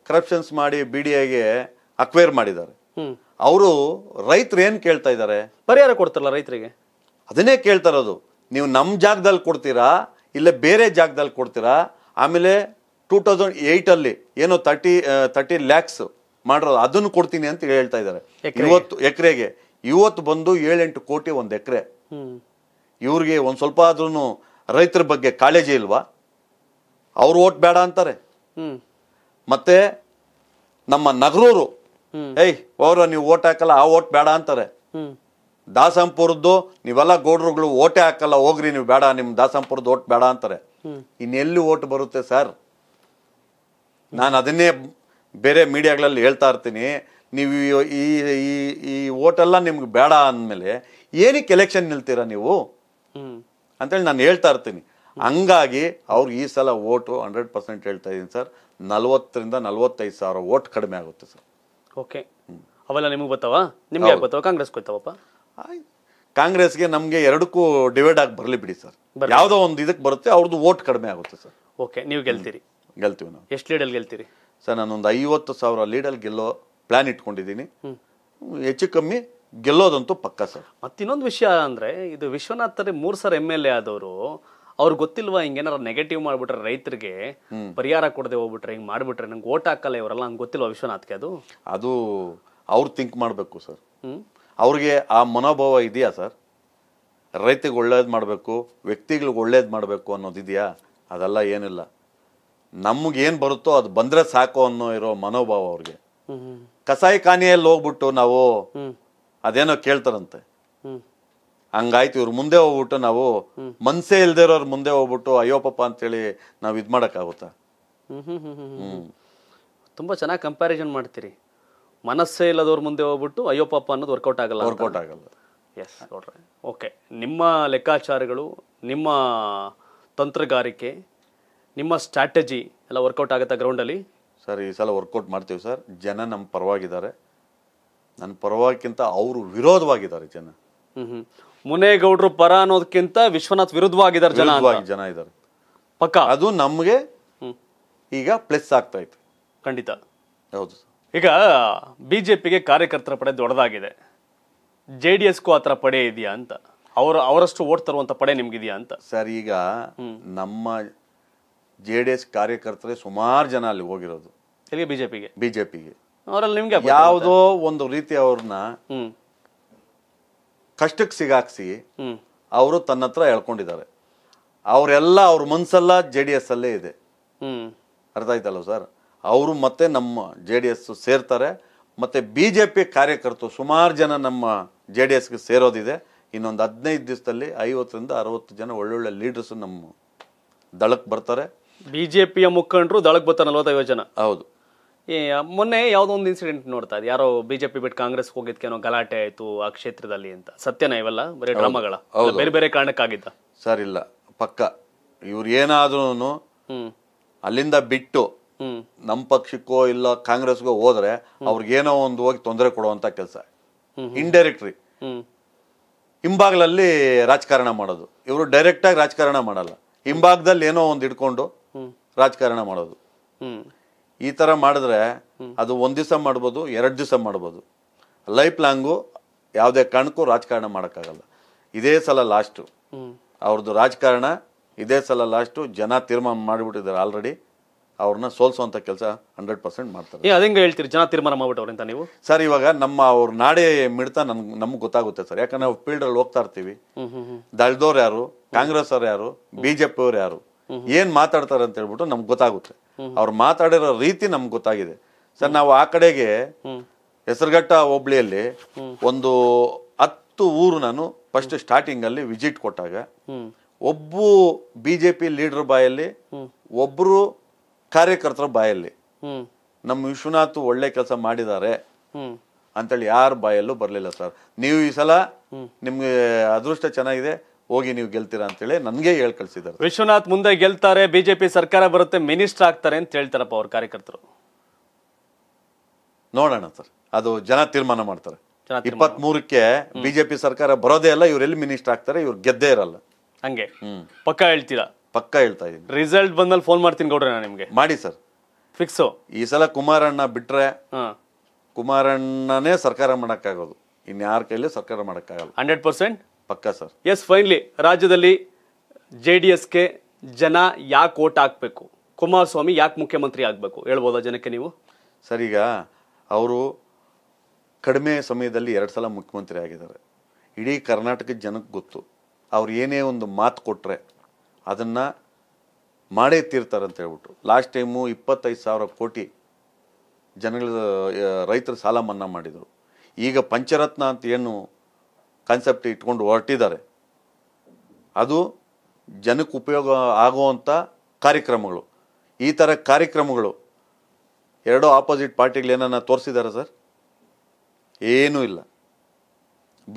ಕರಪ್ಷನ್ಸ್ ಮಾಡಿ ಬಿ ಡಿ ಎಗೆ ಅಕ್ವೈರ್ ಮಾಡಿದ್ದಾರೆ ಅವರು ರೈತರು ಏನು ಕೇಳ್ತಾ ಇದ್ದಾರೆ ಪರಿಹಾರ ಕೊಡ್ತಾರಲ್ಲ ರೈತರಿಗೆ ಅದನ್ನೇ ಕೇಳ್ತಾರೋದು ನೀವು ನಮ್ಮ ಜಾಗದಲ್ಲಿ ಕೊಡ್ತೀರಾ ಇಲ್ಲ ಬೇರೆ ಜಾಗದಲ್ಲಿ ಕೊಡ್ತೀರಾ ಆಮೇಲೆ ಟೂ ತೌಸಂಡ್ ಏಯ್ಟಲ್ಲಿ ಏನು ತರ್ಟಿ ತರ್ಟಿ ಲ್ಯಾಕ್ಸ್ ಮಾಡಿರೋದು ಅದನ್ನು ಕೊಡ್ತೀನಿ ಅಂತ ಹೇಳ್ತಾ ಇದ್ದಾರೆ ಇವತ್ತು ಎಕರೆಗೆ ಇವತ್ತು ಬಂದು ಏಳೆಂಟು ಕೋಟಿ ಒಂದು ಎಕರೆ ಇವ್ರಿಗೆ ಒಂದು ಸ್ವಲ್ಪ ಆದ್ರೂ ರೈತರ ಬಗ್ಗೆ ಕಾಳಜಿ ಇಲ್ವಾ ಅವ್ರು ಓಟ್ ಬೇಡ ಅಂತಾರೆ ಮತ್ತೆ ನಮ್ಮ ನಗರೂರು ಏಯ್ ಅವರು ನೀವು ಓಟ್ ಹಾಕಲ್ಲ ಆ ಓಟ್ ಬೇಡ ಅಂತಾರೆ ದಾಸಂಪುರದ್ದು ನೀವೆಲ್ಲ ಗೌಡ್ರುಗಳು ಓಟೆ ಹಾಕಲ್ಲ ಹೋಗ್ರಿ ನೀವು ಬೇಡ ನಿಮ್ಮ ದಾಸಾಂಪುರದ್ದು ಓಟ್ ಬೇಡ ಅಂತಾರೆ ಇನ್ನೆಲ್ಲಿ ಓಟ್ ಬರುತ್ತೆ ಸರ್ ನಾನು ಅದನ್ನೇ ಬೇರೆ ಮೀಡಿಯಾಗಳಲ್ಲಿ ಹೇಳ್ತಾ ಇರ್ತೀನಿ ನೀವು ಈ ಈ ಈ ಓಟೆಲ್ಲ ನಿಮ್ಗೆ ಬೇಡ ಅಂದಮೇಲೆ ಏನಕ್ಕೆ ಎಲೆಕ್ಷನ್ ನಿಲ್ತೀರಾ ನೀವು ಅಂತೇಳಿ ನಾನು ಹೇಳ್ತಾ ಇರ್ತೀನಿ ಹಂಗಾಗಿ ಅವ್ರು ಈ ಸಲ ಓಟು ಹಂಡ್ರೆಡ್ ಪರ್ಸೆಂಟ್ ಹೇಳ್ತಾ ಇದ್ದೀನಿ ಸರ್ ನಲ್ವತ್ತರಿಂದ ನಲವತ್ತೈದು ಸಾವಿರ ಓಟ್ ಕಡಿಮೆ ಆಗುತ್ತೆ ಸರ್ ಓಕೆ ಅವೆಲ್ಲ ನಿಮಗೆ ಗೊತ್ತವಾ ನಿಮ್ಗೆ ಗೊತ್ತವ ಕಾಂಗ್ರೆಸ್ ಗೊತ್ತವಪ್ಪ ಕಾಂಗ್ರೆಸ್ಗೆ ನಮಗೆ ಎರಡಕ್ಕೂ ಡಿವೈಡ್ ಆಗಿ ಬರಲಿ ಬಿಡಿ ಸರ್ ಯಾವುದೋ ಒಂದು ಇದಕ್ಕೆ ಬರುತ್ತೆ ಅವ್ರದ್ದು ಓಟ್ ಕಡಿಮೆ ಆಗುತ್ತೆ ಸರ್ ಓಕೆ ನೀವು ಗೆಲ್ತೀರಿ ಗೆಲ್ತೀವಿ ನಾವು ಎಷ್ಟು ಲೀಡಲ್ಲಿ ಗೆಲ್ತೀರಿ ಸರ್ ನಾನೊಂದು ಐವತ್ತು ಸಾವಿರ ಲೀಡಲ್ಲಿ ಗೆಲ್ಲೋ ಪ್ಲ್ಯಾನ್ ಇಟ್ಕೊಂಡಿದ್ದೀನಿ ಹೆಚ್ಚು ಕಮ್ಮಿ ಗೆಲ್ಲೋದಂತೂ ಪಕ್ಕ ಸರ್ ಮತ್ತಿನ್ನೊಂದು ವಿಷಯ ಅಂದರೆ ಇದು ವಿಶ್ವನಾಥ್ ಮೂರು ಸರ್ ಎಮ್ ಎಲ್ ಎ ಆದವರು ಅವ್ರಿಗೆ ಗೊತ್ತಿಲ್ವಾ ಹಿಂಗೇನಾರು ನೆಗೆಟಿವ್ ಮಾಡಿಬಿಟ್ರೆ ರೈತರಿಗೆ ಪರಿಹಾರ ಕೊಡದೆ ಹೋಗ್ಬಿಟ್ರೆ ಹಿಂಗೆ ಮಾಡಿಬಿಟ್ರೆ ನಂಗೆ ಓಟ್ ಹಾಕಲ್ಲ ಇವರೆಲ್ಲ ಹಂಗೆ ಗೊತ್ತಿಲ್ವಾ ವಿಶ್ವನಾಥ್ಗೆ ಅದು ಅದು ಅವ್ರು ಥಿಂಕ್ ಮಾಡಬೇಕು ಸರ್ ಅವ್ರಿಗೆ ಆ ಮನೋಭಾವ ಇದೆಯಾ ಸರ್ ರೈತಿಗೆ ಒಳ್ಳೇದು ಮಾಡಬೇಕು ವ್ಯಕ್ತಿಗಳಿಗೆ ಒಳ್ಳೇದು ಮಾಡಬೇಕು ಅನ್ನೋದಿದೆಯಾ ಅದೆಲ್ಲ ಏನಿಲ್ಲ ನಮಗೇನು ಬರುತ್ತೋ ಅದು ಬಂದರೆ ಸಾಕು ಅನ್ನೋ ಇರೋ ಮನೋಭಾವ ಅವ್ರಿಗೆ ಕಸಾಯಿ ಖಾನೆಯಲ್ಲಿ ಹೋಗ್ಬಿಟ್ಟು ನಾವು ಅದೇನೋ ಕೇಳ್ತಾರಂತೆ ಹಂಗಾಯ್ತು ಇವ್ರ ಮುಂದೆ ಹೋಗ್ಬಿಟ್ಟು ನಾವು ಮನ್ಸೇ ಇಲ್ಲದೇ ಇರೋರ್ ಮುಂದೆ ಹೋಗ್ಬಿಟ್ಟು ಅಯ್ಯೋ ಅಂತ ಅಂತೇಳಿ ನಾವು ಇದು ಮಾಡೋಕ್ಕಾಗುತ್ತಾ ತುಂಬಾ ಚೆನ್ನಾಗಿ ಕಂಪ್ಯಾರಿಸನ್ ಮಾಡ್ತೀರಿ ಮನಸ್ಸೇ ಇಲ್ಲದವ್ರ ಮುಂದೆ ಹೋಗ್ಬಿಟ್ಟು ಅಯ್ಯೋ ಪಪ್ಪ ಅನ್ನೋದು ವರ್ಕೌಟ್ ಆಗಲ್ಲ ವರ್ಕೌಟ್ ಆಗಲ್ಲ ಎಸ್ ನೋಡ್ರಿ ಓಕೆ ನಿಮ್ಮ ಲೆಕ್ಕಾಚಾರಗಳು ನಿಮ್ಮ ತಂತ್ರಗಾರಿಕೆ ನಿಮ್ಮ ಸ್ಟ್ರಾಟಜಿ ಎಲ್ಲ ವರ್ಕೌಟ್ ಆಗುತ್ತೆ ಗ್ರೌಂಡಲ್ಲಿ ಸರ್ ಈ ಸಲ ವರ್ಕೌಟ್ ಮಾಡ್ತೀವಿ ಸರ್ ಜನ ನಮ್ಮ ಪರವಾಗಿದ್ದಾರೆ ನನ್ನ ಪರವಾಗಿಕ್ಕಿಂತ ಅವರು ವಿರೋಧವಾಗಿದ್ದಾರೆ ಜನ ಹ್ಮ್ ಮುನೇಗೌಡರು ಪರ ಅನ್ನೋದಕ್ಕಿಂತ ವಿಶ್ವನಾಥ್ ವಿರುದ್ಧವಾಗಿದ್ದಾರೆ ಜನ ಜನ ಇದ್ದಾರೆ ಪಕ್ಕ ಅದು ನಮಗೆ ಈಗ ಪ್ಲಸ್ ಆಗ್ತಾ ಇತ್ತು ಖಂಡಿತ ಹೌದು ಈಗ ಬಿ ಜೆ ಪಿಗೆ ಕಾರ್ಯಕರ್ತರ ಪಡೆ ದೊಡ್ಡದಾಗಿದೆ ಜೆ ಡಿ ಎಸ್ಗೂ ಆ ಥರ ಪಡೆ ಇದೆಯಾ ಅಂತ ಅವರು ಅವರಷ್ಟು ಓಟ್ ತರುವಂಥ ಪಡೆ ನಿಮ್ಗಿದೆಯಾ ಅಂತ ಸರ್ ಈಗ ನಮ್ಮ ಜೆ ಡಿ ಎಸ್ ಕಾರ್ಯಕರ್ತರೇ ಸುಮಾರು ಜನ ಅಲ್ಲಿ ಹೋಗಿರೋದು ಬಿಜೆಪಿಗೆ ಬಿಜೆಪಿಗೆ ನಿಮ್ಗೆ ಯಾವುದೋ ಒಂದು ರೀತಿ ಅವ್ರನ್ನ ಕಷ್ಟಕ್ಕೆ ಸಿಗಾಕ್ಸಿ ಅವರು ತನ್ನ ಹತ್ರ ಹೇಳ್ಕೊಂಡಿದ್ದಾರೆ ಅವರೆಲ್ಲ ಅವ್ರ ಮನ್ಸೆಲ್ಲ ಜೆ ಡಿ ಎಸ್ ಅಲ್ಲೇ ಇದೆ ಅರ್ಥ ಆಯ್ತಲ್ಲ ಸರ್ ಅವರು ಮತ್ತೆ ನಮ್ಮ ಜೆ ಡಿ ಎಸ್ ಸೇರ್ತಾರೆ ಮತ್ತೆ ಬಿ ಜೆ ಪಿ ಕಾರ್ಯಕರ್ತರು ಸುಮಾರು ಜನ ನಮ್ಮ ಜೆ ಡಿ ಎಸ್ಗೆ ಸೇರೋದಿದೆ ಇನ್ನೊಂದು ಹದಿನೈದು ದಿವಸದಲ್ಲಿ ಐವತ್ತರಿಂದ ಅರವತ್ತು ಜನ ಒಳ್ಳೊಳ್ಳೆ ಲೀಡರ್ಸ್ ನಮ್ಮ ದಳಕ್ಕೆ ಬರ್ತಾರೆ ಬಿಜೆಪಿಯ ಮುಖಂಡರು ದಳಕ್ಕೆ ಬರ್ತಾರೆ ನಲ್ವತ್ತೈದು ಜನ ಹೌದು ಮೊನ್ನೆ ಯಾವುದೋ ಒಂದು ಇನ್ಸಿಡೆಂಟ್ ನೋಡ್ತಾ ಇದೆ ಯಾರೋ ಬಿಜೆಪಿ ಬಿಟ್ಟು ಕಾಂಗ್ರೆಸ್ ಹೋಗಿದ್ಕೇನೋ ಗಲಾಟೆ ಆಯ್ತು ಆ ಕ್ಷೇತ್ರದಲ್ಲಿ ಅಂತ ಸತ್ಯನ ಇವೆಲ್ಲ ಬರೀ ಡ್ರಾಮಾಗಳ ಬೇರೆ ಬೇರೆ ಕಾರಣಕ್ಕಾಗಿದ್ದ ಸರ್ ಇಲ್ಲ ಪಕ್ಕ ಇವ್ರು ಏನಾದ್ರೂ ಅಲ್ಲಿಂದ ಬಿಟ್ಟು ನಮ್ಮ ಪಕ್ಷಕ್ಕೋ ಇಲ್ಲ ಕಾಂಗ್ರೆಸ್ಗೋ ಹೋದ್ರೆ ಅವ್ರಿಗೇನೋ ಒಂದು ಹೋಗಿ ತೊಂದರೆ ಕೊಡುವಂತ ಕೆಲಸ ಇಂಡೈರೆಕ್ಟ್ರಿ ಹ್ಮ್ ಹಿಂಭಾಗಲಲ್ಲಿ ರಾಜಕಾರಣ ಮಾಡೋದು ಇವರು ಆಗಿ ರಾಜಕಾರಣ ಮಾಡಲ್ಲ ಹಿಂಭಾಗದಲ್ಲಿ ಏನೋ ಒಂದು ಇಟ್ಕೊಂಡು ರಾಜಕಾರಣ ಮಾಡೋದು ಈ ಥರ ಮಾಡಿದ್ರೆ ಅದು ಒಂದ್ ದಿವಸ ಮಾಡ್ಬೋದು ಎರಡು ದಿವಸ ಮಾಡ್ಬೋದು ಲೈಫ್ ಲಾಂಗು ಯಾವುದೇ ಕಾರಣಕ್ಕೂ ರಾಜಕಾರಣ ಮಾಡೋಕ್ಕಾಗಲ್ಲ ಇದೇ ಸಲ ಲಾಸ್ಟು ಅವ್ರದ್ದು ರಾಜಕಾರಣ ಇದೇ ಸಲ ಲಾಸ್ಟು ಜನ ತೀರ್ಮಾನ ಮಾಡಿಬಿಟ್ಟಿದ್ದಾರೆ ಆಲ್ರೆಡಿ ಅವ್ರನ್ನ ಸೋಲ್ಸುವಂಥ ಕೆಲಸ ಹಂಡ್ರೆಡ್ ಪರ್ಸೆಂಟ್ ಮಾಡ್ತಾರೆ ಹೇಳ್ತೀರಿ ಜನ ತೀರ್ಮಾನ ಅಂತ ನೀವು ಸರ್ ಇವಾಗ ನಮ್ಮ ಅವ್ರ ನಾಡೇ ಮಿಡ್ತಾ ನನ್ಗೆ ನಮ್ಗೆ ಗೊತ್ತಾಗುತ್ತೆ ಸರ್ ಯಾಕಂದ್ರೆ ನಾವು ಫೀಲ್ಡಲ್ಲಿ ಹೋಗ್ತಾ ಇರ್ತೀವಿ ದಳದವ್ರು ಯಾರು ಕಾಂಗ್ರೆಸ್ ಅವ್ರು ಯಾರು ಬಿ ಜೆ ಅವ್ರು ಯಾರು ಏನ್ ಮಾತಾಡ್ತಾರೆ ಅಂತ ಹೇಳ್ಬಿಟ್ಟು ನಮ್ಗೆ ಗೊತ್ತಾಗುತ್ತೆ ಅವ್ರು ಮಾತಾಡಿರೋ ರೀತಿ ನಮ್ಗೆ ಗೊತ್ತಾಗಿದೆ ಸರ್ ನಾವು ಆ ಕಡೆಗೆ ಹೆಸರುಘಟ್ಟ ಹೋಬ್ಳಿಯಲ್ಲಿ ಒಂದು ಹತ್ತು ಊರು ನಾನು ಫಸ್ಟ್ ಸ್ಟಾರ್ಟಿಂಗ್ ಅಲ್ಲಿ ವಿಸಿಟ್ ಕೊಟ್ಟಾಗ ಒಬ್ಬ ಬಿಜೆಪಿ ಲೀಡರ್ ಬಾಯಲ್ಲಿ ಒಬ್ರು ಕಾರ್ಯಕರ್ತರ ಬಾಯಲ್ಲಿ ನಮ್ಮ ವಿಶ್ವನಾಥ್ ಒಳ್ಳೆ ಕೆಲಸ ಮಾಡಿದ್ದಾರೆ ಅಂತೇಳಿ ಯಾರ ಬಾಯಲ್ಲೂ ಬರಲಿಲ್ಲ ಸರ್ ನೀವು ಈ ಸಲ ನಿಮ್ಗೆ ಅದೃಷ್ಟ ಚೆನ್ನಾಗಿದೆ ಹೋಗಿ ನೀವು ಗೆಲ್ತೀರಾ ಅಂತೇಳಿ ನನಗೆ ಹೇಳಿ ಕಳಿಸಿದ್ದಾರೆ ವಿಶ್ವನಾಥ್ ಮುಂದೆ ಗೆಲ್ತಾರೆ ಬಿಜೆಪಿ ಸರ್ಕಾರ ಬರುತ್ತೆ ಮಿನಿಸ್ಟರ್ ಆಗ್ತಾರೆ ಅಂತ ಹೇಳ್ತಾರಪ್ಪ ಅವ್ರ ಕಾರ್ಯಕರ್ತರು ನೋಡೋಣ ಸರ್ ಅದು ಜನ ತೀರ್ಮಾನ ಮಾಡ್ತಾರೆ ಇಪ್ಪತ್ತ್ ಮೂರಕ್ಕೆ ಬಿಜೆಪಿ ಸರ್ಕಾರ ಬರೋದೇ ಇಲ್ಲ ಇವ್ರು ಎಲ್ಲಿ ಮಿನಿಸ್ಟರ್ ಆಗ್ತಾರೆ ಇವ್ರು ಗೆದ್ದೇ ಇರಲ್ಲ ಹಂಗೆ ಪಕ್ಕ ಹೇಳ್ತೀರಾ ಪಕ್ಕ ಹೇಳ್ತಾ ಇದ್ದೀನಿ ರಿಸಲ್ಟ್ ಬಂದಲ್ಲಿ ಫೋನ್ ಮಾಡ್ತೀನಿ ಗೌಡ್ರೆ ನಾನು ನಿಮಗೆ ಮಾಡಿ ಸರ್ ಫಿಕ್ಸು ಈ ಸಲ ಕುಮಾರಣ್ಣ ಬಿಟ್ರೆ ಕುಮಾರಣ್ಣನೇ ಸರ್ಕಾರ ಮಾಡೋಕ್ಕಾಗೋದು ಇನ್ಯಾರ ಕೈಲಿ ಸರ್ಕಾರ ಮಾಡೋಕ್ಕಾಗಲ್ಲ ಹಂಡ್ರೆಡ್ ಪರ್ಸೆಂಟ್ ಪಕ್ಕಾ ಸರ್ ಎಸ್ ಫೈನ್ಲಿ ರಾಜ್ಯದಲ್ಲಿ ಜೆ ಡಿ ಎಸ್ಗೆ ಜನ ಯಾಕೆ ಓಟ್ ಹಾಕಬೇಕು ಕುಮಾರಸ್ವಾಮಿ ಯಾಕೆ ಮುಖ್ಯಮಂತ್ರಿ ಆಗಬೇಕು ಹೇಳ್ಬೋದಾ ಜನಕ್ಕೆ ನೀವು ಸರ್ ಈಗ ಅವರು ಕಡಿಮೆ ಸಮಯದಲ್ಲಿ ಎರಡು ಸಲ ಮುಖ್ಯಮಂತ್ರಿ ಆಗಿದ್ದಾರೆ ಇಡೀ ಕರ್ನಾಟಕದ ಜನಕ್ಕೆ ಗೊತ್ತು ಅವ್ರು ಏನೇ ಒಂದು ಮಾತು ಕೊಟ್ಟರೆ ಅದನ್ನು ಮಾಡೇ ತೀರ್ತಾರಂತ ಹೇಳ್ಬಿಟ್ಟು ಲಾಸ್ಟ್ ಟೈಮು ಇಪ್ಪತ್ತೈದು ಸಾವಿರ ಕೋಟಿ ಜನಗಳ ರೈತರು ಸಾಲ ಮನ್ನಾ ಮಾಡಿದರು ಈಗ ಪಂಚರತ್ನ ಅಂತ ಏನು ಕಾನ್ಸೆಪ್ಟ್ ಇಟ್ಕೊಂಡು ಹೊರಟಿದ್ದಾರೆ ಅದು ಜನಕ್ಕೆ ಉಪಯೋಗ ಆಗುವಂಥ ಕಾರ್ಯಕ್ರಮಗಳು ಈ ಥರ ಕಾರ್ಯಕ್ರಮಗಳು ಎರಡೋ ಆಪೋಸಿಟ್ ಏನನ್ನ ತೋರಿಸಿದ್ದಾರೆ ಸರ್ ಏನೂ ಇಲ್ಲ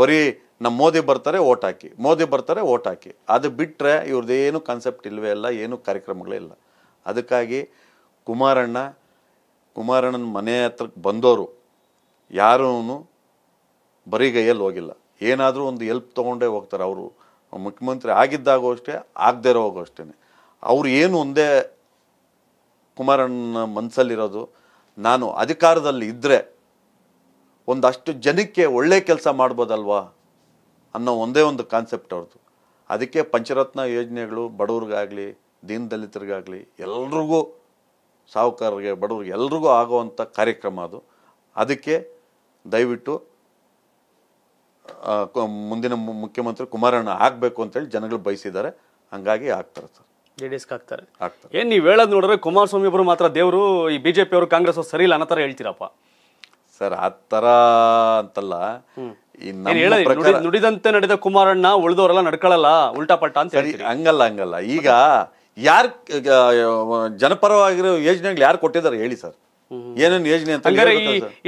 ಬರೀ ನಮ್ಮ ಮೋದಿ ಬರ್ತಾರೆ ಓಟ್ ಹಾಕಿ ಮೋದಿ ಬರ್ತಾರೆ ಓಟ್ ಹಾಕಿ ಅದು ಬಿಟ್ಟರೆ ಇವ್ರದ್ದು ಏನೂ ಕಾನ್ಸೆಪ್ಟ್ ಇಲ್ಲವೇ ಇಲ್ಲ ಏನೂ ಕಾರ್ಯಕ್ರಮಗಳೇ ಇಲ್ಲ ಅದಕ್ಕಾಗಿ ಕುಮಾರಣ್ಣ ಕುಮಾರಣ್ಣನ ಮನೆ ಹತ್ರಕ್ಕೆ ಬಂದವರು ಯಾರೂ ಬರಿಗೈಯಲ್ಲಿ ಹೋಗಿಲ್ಲ ಏನಾದರೂ ಒಂದು ಎಲ್ಪ್ ತೊಗೊಂಡೇ ಹೋಗ್ತಾರೆ ಅವರು ಮುಖ್ಯಮಂತ್ರಿ ಆಗಿದ್ದಾಗೋ ಅಷ್ಟೇ ಆಗದೇ ಇರೋ ಅಷ್ಟೇ ಅವ್ರು ಏನು ಒಂದೇ ಕುಮಾರಣ್ಣ ಮನಸ್ಸಲ್ಲಿರೋದು ನಾನು ಅಧಿಕಾರದಲ್ಲಿ ಇದ್ದರೆ ಒಂದಷ್ಟು ಜನಕ್ಕೆ ಒಳ್ಳೆ ಕೆಲಸ ಮಾಡ್ಬೋದಲ್ವಾ ಅನ್ನೋ ಒಂದೇ ಒಂದು ಕಾನ್ಸೆಪ್ಟ್ ಅವ್ರದ್ದು ಅದಕ್ಕೆ ಪಂಚರತ್ನ ಯೋಜನೆಗಳು ಬಡವ್ರಿಗಾಗಲಿ ದೀನ ದಲಿತರಿಗಾಗಲಿ ಎಲ್ರಿಗೂ ಸಾಹುಕಾರರಿಗೆ ಬಡವ್ರಿಗೆ ಎಲ್ರಿಗೂ ಆಗುವಂಥ ಕಾರ್ಯಕ್ರಮ ಅದು ಅದಕ್ಕೆ ದಯವಿಟ್ಟು ಮುಂದಿನ ಮುಖ್ಯಮಂತ್ರಿ ಕುಮಾರಣ್ಣ ಆಗಬೇಕು ಹೇಳಿ ಜನಗಳು ಬಯಸಿದ್ದಾರೆ ಹಂಗಾಗಿ ಆಗ್ತಾರೆ ಸರ್ ಜೆ ಡಿ ಎಸ್ಗೆ ಹಾಕ್ತಾರೆ ನೀವು ಹೇಳೋದು ನೋಡಿದ್ರೆ ಕುಮಾರಸ್ವಾಮಿ ಅವರು ಮಾತ್ರ ದೇವರು ಈ ಬಿಜೆಪಿ ಅವರು ಕಾಂಗ್ರೆಸ್ ಅವ್ರು ಸರಿ ಇಲ್ಲ ಅನ್ನೋ ಹೇಳ್ತೀರಪ್ಪ ಸರ್ ಆತರ ಅಂತಲ್ಲ ನುಡಿದಂತೆ ನಡೆದ ಕುಮಾರಣ್ಣ ಉಳಿದವರೆಲ್ಲ ನಡ್ಕೊಳ್ಳಲ್ಲ ಉಲ್ಟಾ ಪಟ್ಟ ಅಂತ ಹೇಳಿ ಹಂಗಲ್ಲ ಹಂಗಲ್ಲ ಈಗ ಯಾರು ಜನಪರವಾಗಿರೋ ಯೋಜನೆಗಳು ಯಾರು ಕೊಟ್ಟಿದ್ದಾರೆ ಹೇಳಿ ಸರ್ ಏನೇನು ಯೋಜನೆ ಅಂತ ಹಂಗಾರೆ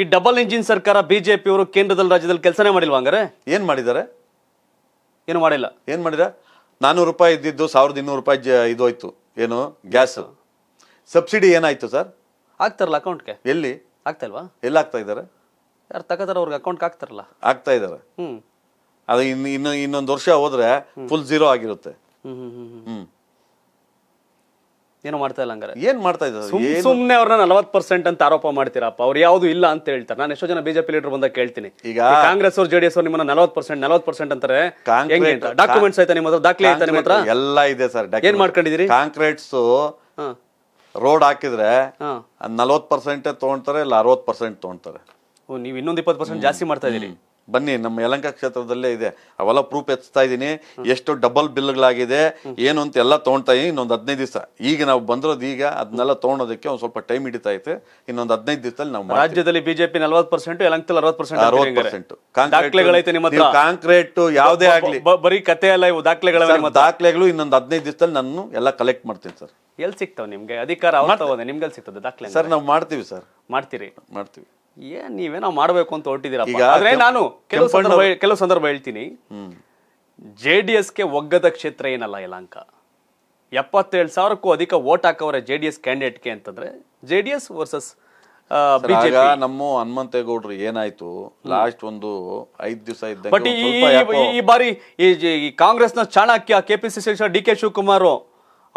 ಈ ಡಬಲ್ ಇಂಜಿನ್ ಸರ್ಕಾರ ಬಿಜೆಪಿ ಅವರು ಕೇಂದ್ರದಲ್ಲಿ ರಾಜ್ಯದಲ್ಲಿ ಕೆಲಸನೇ ಮಾಡಿಲ್ವಾ ಹಂಗಾರೆ ಏನ್ ಮಾಡಿದ್ದಾರೆ ಏನು ಮಾಡಿಲ್ಲ ಏನ್ ಮಾಡಿದ ನಾನ್ನೂರು ರೂಪಾಯಿ ಇದ್ದಿದ್ದು ಸಾವಿರದ ಇನ್ನೂರು ರೂಪಾಯಿ ಜ- ಇದೋಯ್ತು ಏನು ಗ್ಯಾಸ್ ಸಬ್ಸಿಡಿ ಏನಾಯ್ತು ಸರ್ ಆಗ್ತಾರಲ್ಲ ಅಕೌಂಟ್ಗೆ ಎಲ್ಲಿ ಆಗ್ತಾ ಇಲ್ವಾ ಎಲ್ಲಿ ಆಗ್ತಾ ಇದ್ದಾರೆ ಯಾರು ತಗೋತಾರ ಅವ್ರಿಗೆ ಅಕೌಂಟ್ಗೆ ಆಗ್ತಾರಲ್ಲ ಆಗ್ತಾ ಇದ್ದಾರೆ ಹ್ಮ್ ಅದು ಇನ್ನು ಇನ್ನು ಇನ್ನೊಂದು ವರ್ಷ ಹೋದ್ರೆ ಫುಲ್ ಝೀರೋ ಆಗಿರುತ್ತೆ ಹ್ಮ್ ಹ್ಮ್ ಹ್ಮ್ ಹ್ಮ್. ಏನು ಮಾಡ್ತಾ ಇಲ್ಲ ಹಂಗಾರೆ ಏನ್ ಮಾಡ್ತಾ ಇದ್ದಾರೆ ಸುಮ್ನೆ ಅವ್ರನ್ನ ನಲವತ್ ಪರ್ಸೆಂಟ್ ಅಂತ ಆರೋಪ ಮಾಡ್ತೀರಪ್ಪ ಅವ್ರು ಯಾವ್ದು ಇಲ್ಲ ಅಂತ ಹೇಳ್ತಾರೆ ನಾನು ಎಷ್ಟೋ ಜನ ಬಿಜೆಪಿ ಲೀಡರ್ ಬಂದಾಗ ಕೇಳ್ತೀನಿ ಈಗ ಕಾಂಗ್ರೆಸ್ ಅವ್ರು ಜೆಡಿಎಸ್ ಅವ್ರು ನಿಮ್ಮನ್ನ ನಲವತ್ ಪರ್ಸೆಂಟ್ ನಲವತ್ ಪರ್ಸೆಂಟ್ ಅಂತಾರೆ ಡಾಕ್ಯುಮೆಂಟ್ಸ್ ಆಯ್ತಾ ನಿಮ್ಮ ದಾಖಲೆ ಆಯ್ತಾ ನಿಮ್ಮ ಹತ್ರ ಎಲ್ಲ ಇದೆ ಸರ್ ಏನ್ ಮಾಡ್ಕೊಂಡಿದ್ದೀರಿ ಕಾಂಕ್ರೀಟ್ಸ್ ರೋಡ್ ಹಾಕಿದ್ರೆ ನಲವತ್ ಪರ್ಸೆಂಟ್ ತಗೊಂತಾರೆ ಇಲ್ಲ ಅರವತ್ ಪರ್ಸೆಂಟ್ ತಗೊಂತಾರೆ ನೀವು ಇನ್ನೊಂದು ಇಪ್ಪತ್ತು ಪರ್ಸೆಂಟ್ ಜಾಸ್ತಿ ಮಾಡ್ತಾ ಇದೀರಿ ಬನ್ನಿ ನಮ್ಮ ಯಲಂಕ ಕ್ಷೇತ್ರದಲ್ಲೇ ಇದೆ ಅವೆಲ್ಲ ಪ್ರೂಫ್ ಎತ್ತಾ ಇದ್ದೀನಿ ಎಷ್ಟು ಡಬಲ್ ಬಿಲ್ಗಳಾಗಿದೆ ಏನು ಅಂತ ಎಲ್ಲ ತೊಗೊಳ್ತಾ ಇನ್ನೊಂದು ಹದಿನೈದು ದಿವಸ ಈಗ ನಾವು ಬಂದಿರೋದು ಈಗ ಅದನ್ನೆಲ್ಲ ತೊಗೊಳೋದಕ್ಕೆ ಒಂದು ಸ್ವಲ್ಪ ಟೈಮ್ ಹಿಡಿತಾ ಐತೆ ಇನ್ನೊಂದು ಹದಿನೈದು ದಿವಸದಲ್ಲಿ ನಾವು ರಾಜ್ಯದಲ್ಲಿ ಬಿಜೆಪಿ ನಲವತ್ತು ಪರ್ಸೆಂಟ್ ಯಲಂಕದಲ್ಲಿ ಅರವತ್ತು ಪರ್ಸೆಂಟ್ ಅರವತ್ತು ಪರ್ಸೆಂಟ್ ಕಾಂಕ್ರೀಟ್ ಯಾವುದೇ ಆಗಲಿ ಬರೀ ಕತೆ ಅಲ್ಲ ಇವು ದಾಖಲೆಗಳ ದಾಖಲೆಗಳು ಇನ್ನೊಂದು ಹದಿನೈದು ದಿವಸದಲ್ಲಿ ನಾನು ಎಲ್ಲ ಕಲೆಕ್ಟ್ ಮಾಡ್ತೀನಿ ಸರ್ ಎಲ್ಲಿ ಸಿಗ್ತಾವೆ ನಿಮಗೆ ಅಧಿಕಾರ ನಿಮ್ಗೆ ಸಿಗ್ತದೆ ದಾಖಲೆ ಸರ್ ನಾವು ಮಾಡ್ತೀವಿ ಸರ್ ಮಾಡ್ತೀರಿ ಮಾಡ್ತೀವಿ ಏ ನೀವೇನೋ ಮಾಡಬೇಕು ಅಂತ ಓಟಿದಿರಪ್ಪ ಆದರೆ ನಾನು ಕೆಲವು ಸಂದರ್ಭ ಹೇಳ್ತೀನಿ ಜೆಡಿಎಸ್ ಗೆ ಒಗ್ಗದ ಕ್ಷೇತ್ರ ಏನಲ್ಲ ಇಲ್ಲಂಕ 77000 ಕ್ಕಿಂತ ಅಧಿಕ ವೋಟ್ ಹಾಕುವರೆ ಜೆಡಿಎಸ್ कैंडिडेट ಗೆ ಅಂತಂದ್ರೆ ಜೆಡಿಎಸ್ ವರ್ಸಸ್ ಬಿಟಿಪಿ ನಮ್ಮ ಹನುಮಂತೇ ಗೌಡ್ರು ಏನಾಯ್ತು लास्ट ಒಂದು ಐದು ದಿನ ಇದ್ದಂಗೆ ಈ ಬಾರಿ ಈ ಕಾಂಗ್ರೆಸ್ ನ Chanakya KPCC secretary D K Shivakumar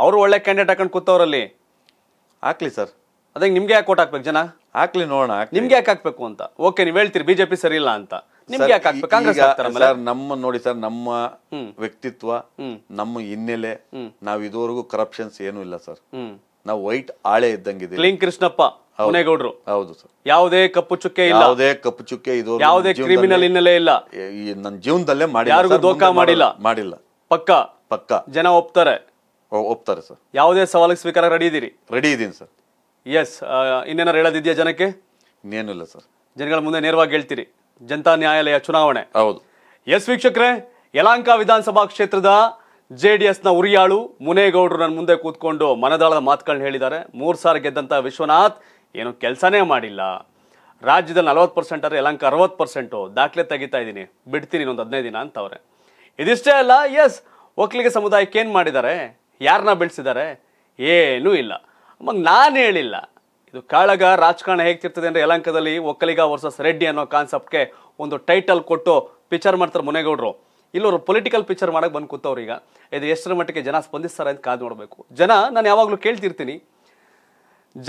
ಅವರು ಒಳ್ಳೆ कैंडिडेट ಅಂತ ಕುತ್ತವರಲ್ಲಿ ಆಕ್ಲಿ ಸರ್ ಅದಕ್ಕೆ ನಿಮಗೆ ಯಾಕ ಕೋಟಾ ಹಾಕಬೇಕು ಜನ ಹಾಕ್ಲಿ ನೋಡೋಣ ನಿಮ್ಗೆ ಯಾಕೆ ಹಾಕ್ಬೇಕು ಅಂತ ಓಕೆ ನೀವು ಹೇಳ್ತೀರಿ ಬಿಜೆಪಿ ಸರಿ ಇಲ್ಲ ಅಂತ ನಿಮ್ಗೆ ಯಾಕೆ ಹಾಕ್ಬೇಕು ಕಾಂಗ್ರೆಸ್ ಸರ್ ನಮ್ಮ ನೋಡಿ ಸರ್ ನಮ್ಮ ವ್ಯಕ್ತಿತ್ವ ನಮ್ಮ ಹಿನ್ನೆಲೆ ನಾವು ಇದುವರೆಗೂ ಕರಪ್ಷನ್ಸ್ ಏನೂ ಇಲ್ಲ ಸರ್ ನಾವು ವೈಟ್ ಆಳೆ ಇದ್ದಂಗಿದೆ ಕ್ಲೀನ್ ಕೃಷ್ಣಪ್ಪ ಮುನೇಗೌಡರು ಹೌದು ಸರ್ ಯಾವುದೇ ಕಪ್ಪು ಚುಕ್ಕೆ ಇಲ್ಲ ಯಾವುದೇ ಕಪ್ಪು ಚುಕ್ಕೆ ಇದು ಯಾವುದೇ ಕ್ರಿಮಿನಲ್ ಹಿನ್ನೆಲೆ ಇಲ್ಲ ನನ್ನ ಜೀವನದಲ್ಲೇ ಮಾಡಿ ಯಾರಿಗೂ ದೋಖಾ ಮಾಡಿಲ್ಲ ಮಾಡಿಲ್ಲ ಪಕ್ಕ ಪಕ್ಕ ಜನ ಒಪ್ತಾರೆ ಒಪ್ತಾರೆ ಸರ್ ಯಾವುದೇ ಸವಾಲಿಗೆ ಸ್ವೀಕಾರ ರೆಡಿ ಇದ್ದೀರಿ ರೆಡಿ ಇದ್ದೀನಿ ಸರ್ ಎಸ್ ಇನ್ನೇನಾರು ಹೇಳೋದಿದೆಯಾ ಜನಕ್ಕೆ ಇನ್ನೇನಿಲ್ಲ ಸರ್ ಜನಗಳ ಮುಂದೆ ನೇರವಾಗಿ ಹೇಳ್ತೀರಿ ಜನತಾ ನ್ಯಾಯಾಲಯ ಚುನಾವಣೆ ಹೌದು ಎಸ್ ವೀಕ್ಷಕರೇ ಯಲಾಂಕ ವಿಧಾನಸಭಾ ಕ್ಷೇತ್ರದ ಜೆ ಡಿ ಎಸ್ನ ಉರಿಯಾಳು ಮುನೇಗೌಡರು ನನ್ನ ಮುಂದೆ ಕೂತ್ಕೊಂಡು ಮನದಾಳದ ಮಾತುಗಳನ್ನ ಹೇಳಿದ್ದಾರೆ ಮೂರು ಸಾರಿ ಗೆದ್ದಂಥ ವಿಶ್ವನಾಥ್ ಏನು ಕೆಲಸನೇ ಮಾಡಿಲ್ಲ ರಾಜ್ಯದಲ್ಲಿ ನಲವತ್ತು ಪರ್ಸೆಂಟ್ ಆದರೆ ಯಲಾಂಕ ಅರವತ್ತು ಪರ್ಸೆಂಟು ದಾಖಲೆ ತೆಗಿತಾ ಇದ್ದೀನಿ ಬಿಡ್ತೀನಿ ಇನ್ನೊಂದು ಹದಿನೈದು ದಿನ ಅಂತವ್ರೆ ಇದಿಷ್ಟೇ ಅಲ್ಲ ಎಸ್ ಒಕ್ಕಲಿಗ ಸಮುದಾಯಕ್ಕೆ ಏನು ಮಾಡಿದ್ದಾರೆ ಯಾರನ್ನ ಬೆಳೆಸಿದ್ದಾರೆ ಏನೂ ಇಲ್ಲ ಮಗ ನಾನು ಹೇಳಿಲ್ಲ ಇದು ಕಾಳಗ ರಾಜಕಾರಣ ಹೇಗ್ತಿರ್ತದೆ ಅಂದರೆ ಯಲಂಕದಲ್ಲಿ ಒಕ್ಕಲಿಗ ವರ್ಸಸ್ ರೆಡ್ಡಿ ಅನ್ನೋ ಕಾನ್ಸೆಪ್ಟ್ಗೆ ಒಂದು ಟೈಟಲ್ ಕೊಟ್ಟು ಪಿಕ್ಚರ್ ಮಾಡ್ತಾರೆ ಮುನೇಗೌಡರು ಇಲ್ಲವರು ಪೊಲಿಟಿಕಲ್ ಪಿಕ್ಚರ್ ಮಾಡೋಕ್ಕೆ ಬಂದು ಕೂತವ್ರು ಈಗ ಇದು ಎಷ್ಟರ ಮಟ್ಟಿಗೆ ಜನ ಸ್ಪಂದಿಸ್ತಾರೆ ಅಂತ ಕಾದು ನೋಡಬೇಕು ಜನ ನಾನು ಯಾವಾಗಲೂ ಕೇಳ್ತಿರ್ತೀನಿ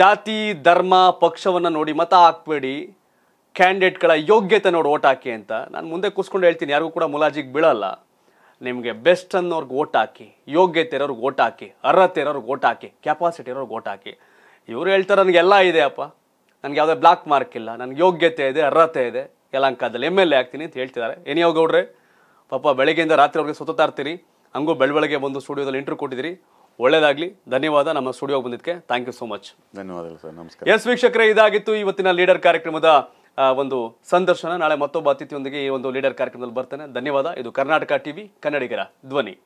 ಜಾತಿ ಧರ್ಮ ಪಕ್ಷವನ್ನು ನೋಡಿ ಮತ ಹಾಕ್ಬೇಡಿ ಕ್ಯಾಂಡಿಡೇಟ್ಗಳ ಯೋಗ್ಯತೆ ನೋಡಿ ಓಟ್ ಹಾಕಿ ಅಂತ ನಾನು ಮುಂದೆ ಕೂಸ್ಕೊಂಡು ಹೇಳ್ತೀನಿ ಯಾರಿಗೂ ಕೂಡ ಮುಲಾಜಿಗೆ ಬೀಳಲ್ಲ ನಿಮಗೆ ಬೆಸ್ಟ್ ಅನ್ನೋರ್ಗೆ ಓಟ್ ಹಾಕಿ ಯೋಗ್ಯತೆ ಇರೋರ್ಗೆ ಓಟ್ ಹಾಕಿ ಅರ್ಹತೆ ಇರೋರ್ಗೆ ಓಟ್ ಹಾಕಿ ಕೆಪಾಸಿಟಿ ಇರೋರ್ಗೆ ಓಟ್ ಹಾಕಿ ಇವರು ಹೇಳ್ತಾರೆ ನನಗೆಲ್ಲ ಇದೆ ಅಪ್ಪ ನನಗೆ ಯಾವುದೇ ಬ್ಲಾಕ್ ಮಾರ್ಕ್ ಇಲ್ಲ ನನಗೆ ಯೋಗ್ಯತೆ ಇದೆ ಅರ್ಹತೆ ಇದೆ ಯಲಂಕದಲ್ಲಿ ಎಮ್ ಎಲ್ ಎ ಆಗ್ತೀನಿ ಅಂತ ಹೇಳ್ತಿದ್ದಾರೆ ಏನಿಯೋ ಗೌಡ್ರೆ ಪಾಪ ಬೆಳಗ್ಗೆಯಿಂದ ರಾತ್ರಿವರೆಗೆ ಸುತ್ತಾ ಇರ್ತೀರಿ ಹಂಗೂ ಬೆಳಗ್ಗೆ ಬಂದು ಸ್ಟುಡಿಯೋದಲ್ಲಿ ಇಂಟರ್ವ್ಯೂ ಕೊಟ್ಟಿದ್ದೀರಿ ಒಳ್ಳೇದಾಗಲಿ ಧನ್ಯವಾದ ನಮ್ಮ ಸ್ಟುಡಿಯೋಗೆ ಬಂದಿದ್ದಕ್ಕೆ ಥ್ಯಾಂಕ್ ಯು ಸೋ ಮಚ್ ಧನ್ಯವಾದಗಳು ಸರ್ ನಮಸ್ಕಾರ ಎಸ್ ವೀಕ್ಷಕರೇ ಇದಾಗಿತ್ತು ಇವತ್ತಿನ ಲೀಡರ್ ಕಾರ್ಯಕ್ರಮದ ಒಂದು ಸಂದರ್ಶನ ನಾಳೆ ಮತ್ತೊಬ್ಬ ಅತಿಥಿಯೊಂದಿಗೆ ಈ ಒಂದು ಲೀಡರ್ ಕಾರ್ಯಕ್ರಮದಲ್ಲಿ ಬರ್ತೇನೆ ಧನ್ಯವಾದ ಇದು ಕರ್ನಾಟಕ ಟಿವಿ ಕನ್ನಡಿಗರ ಧ್ವನಿ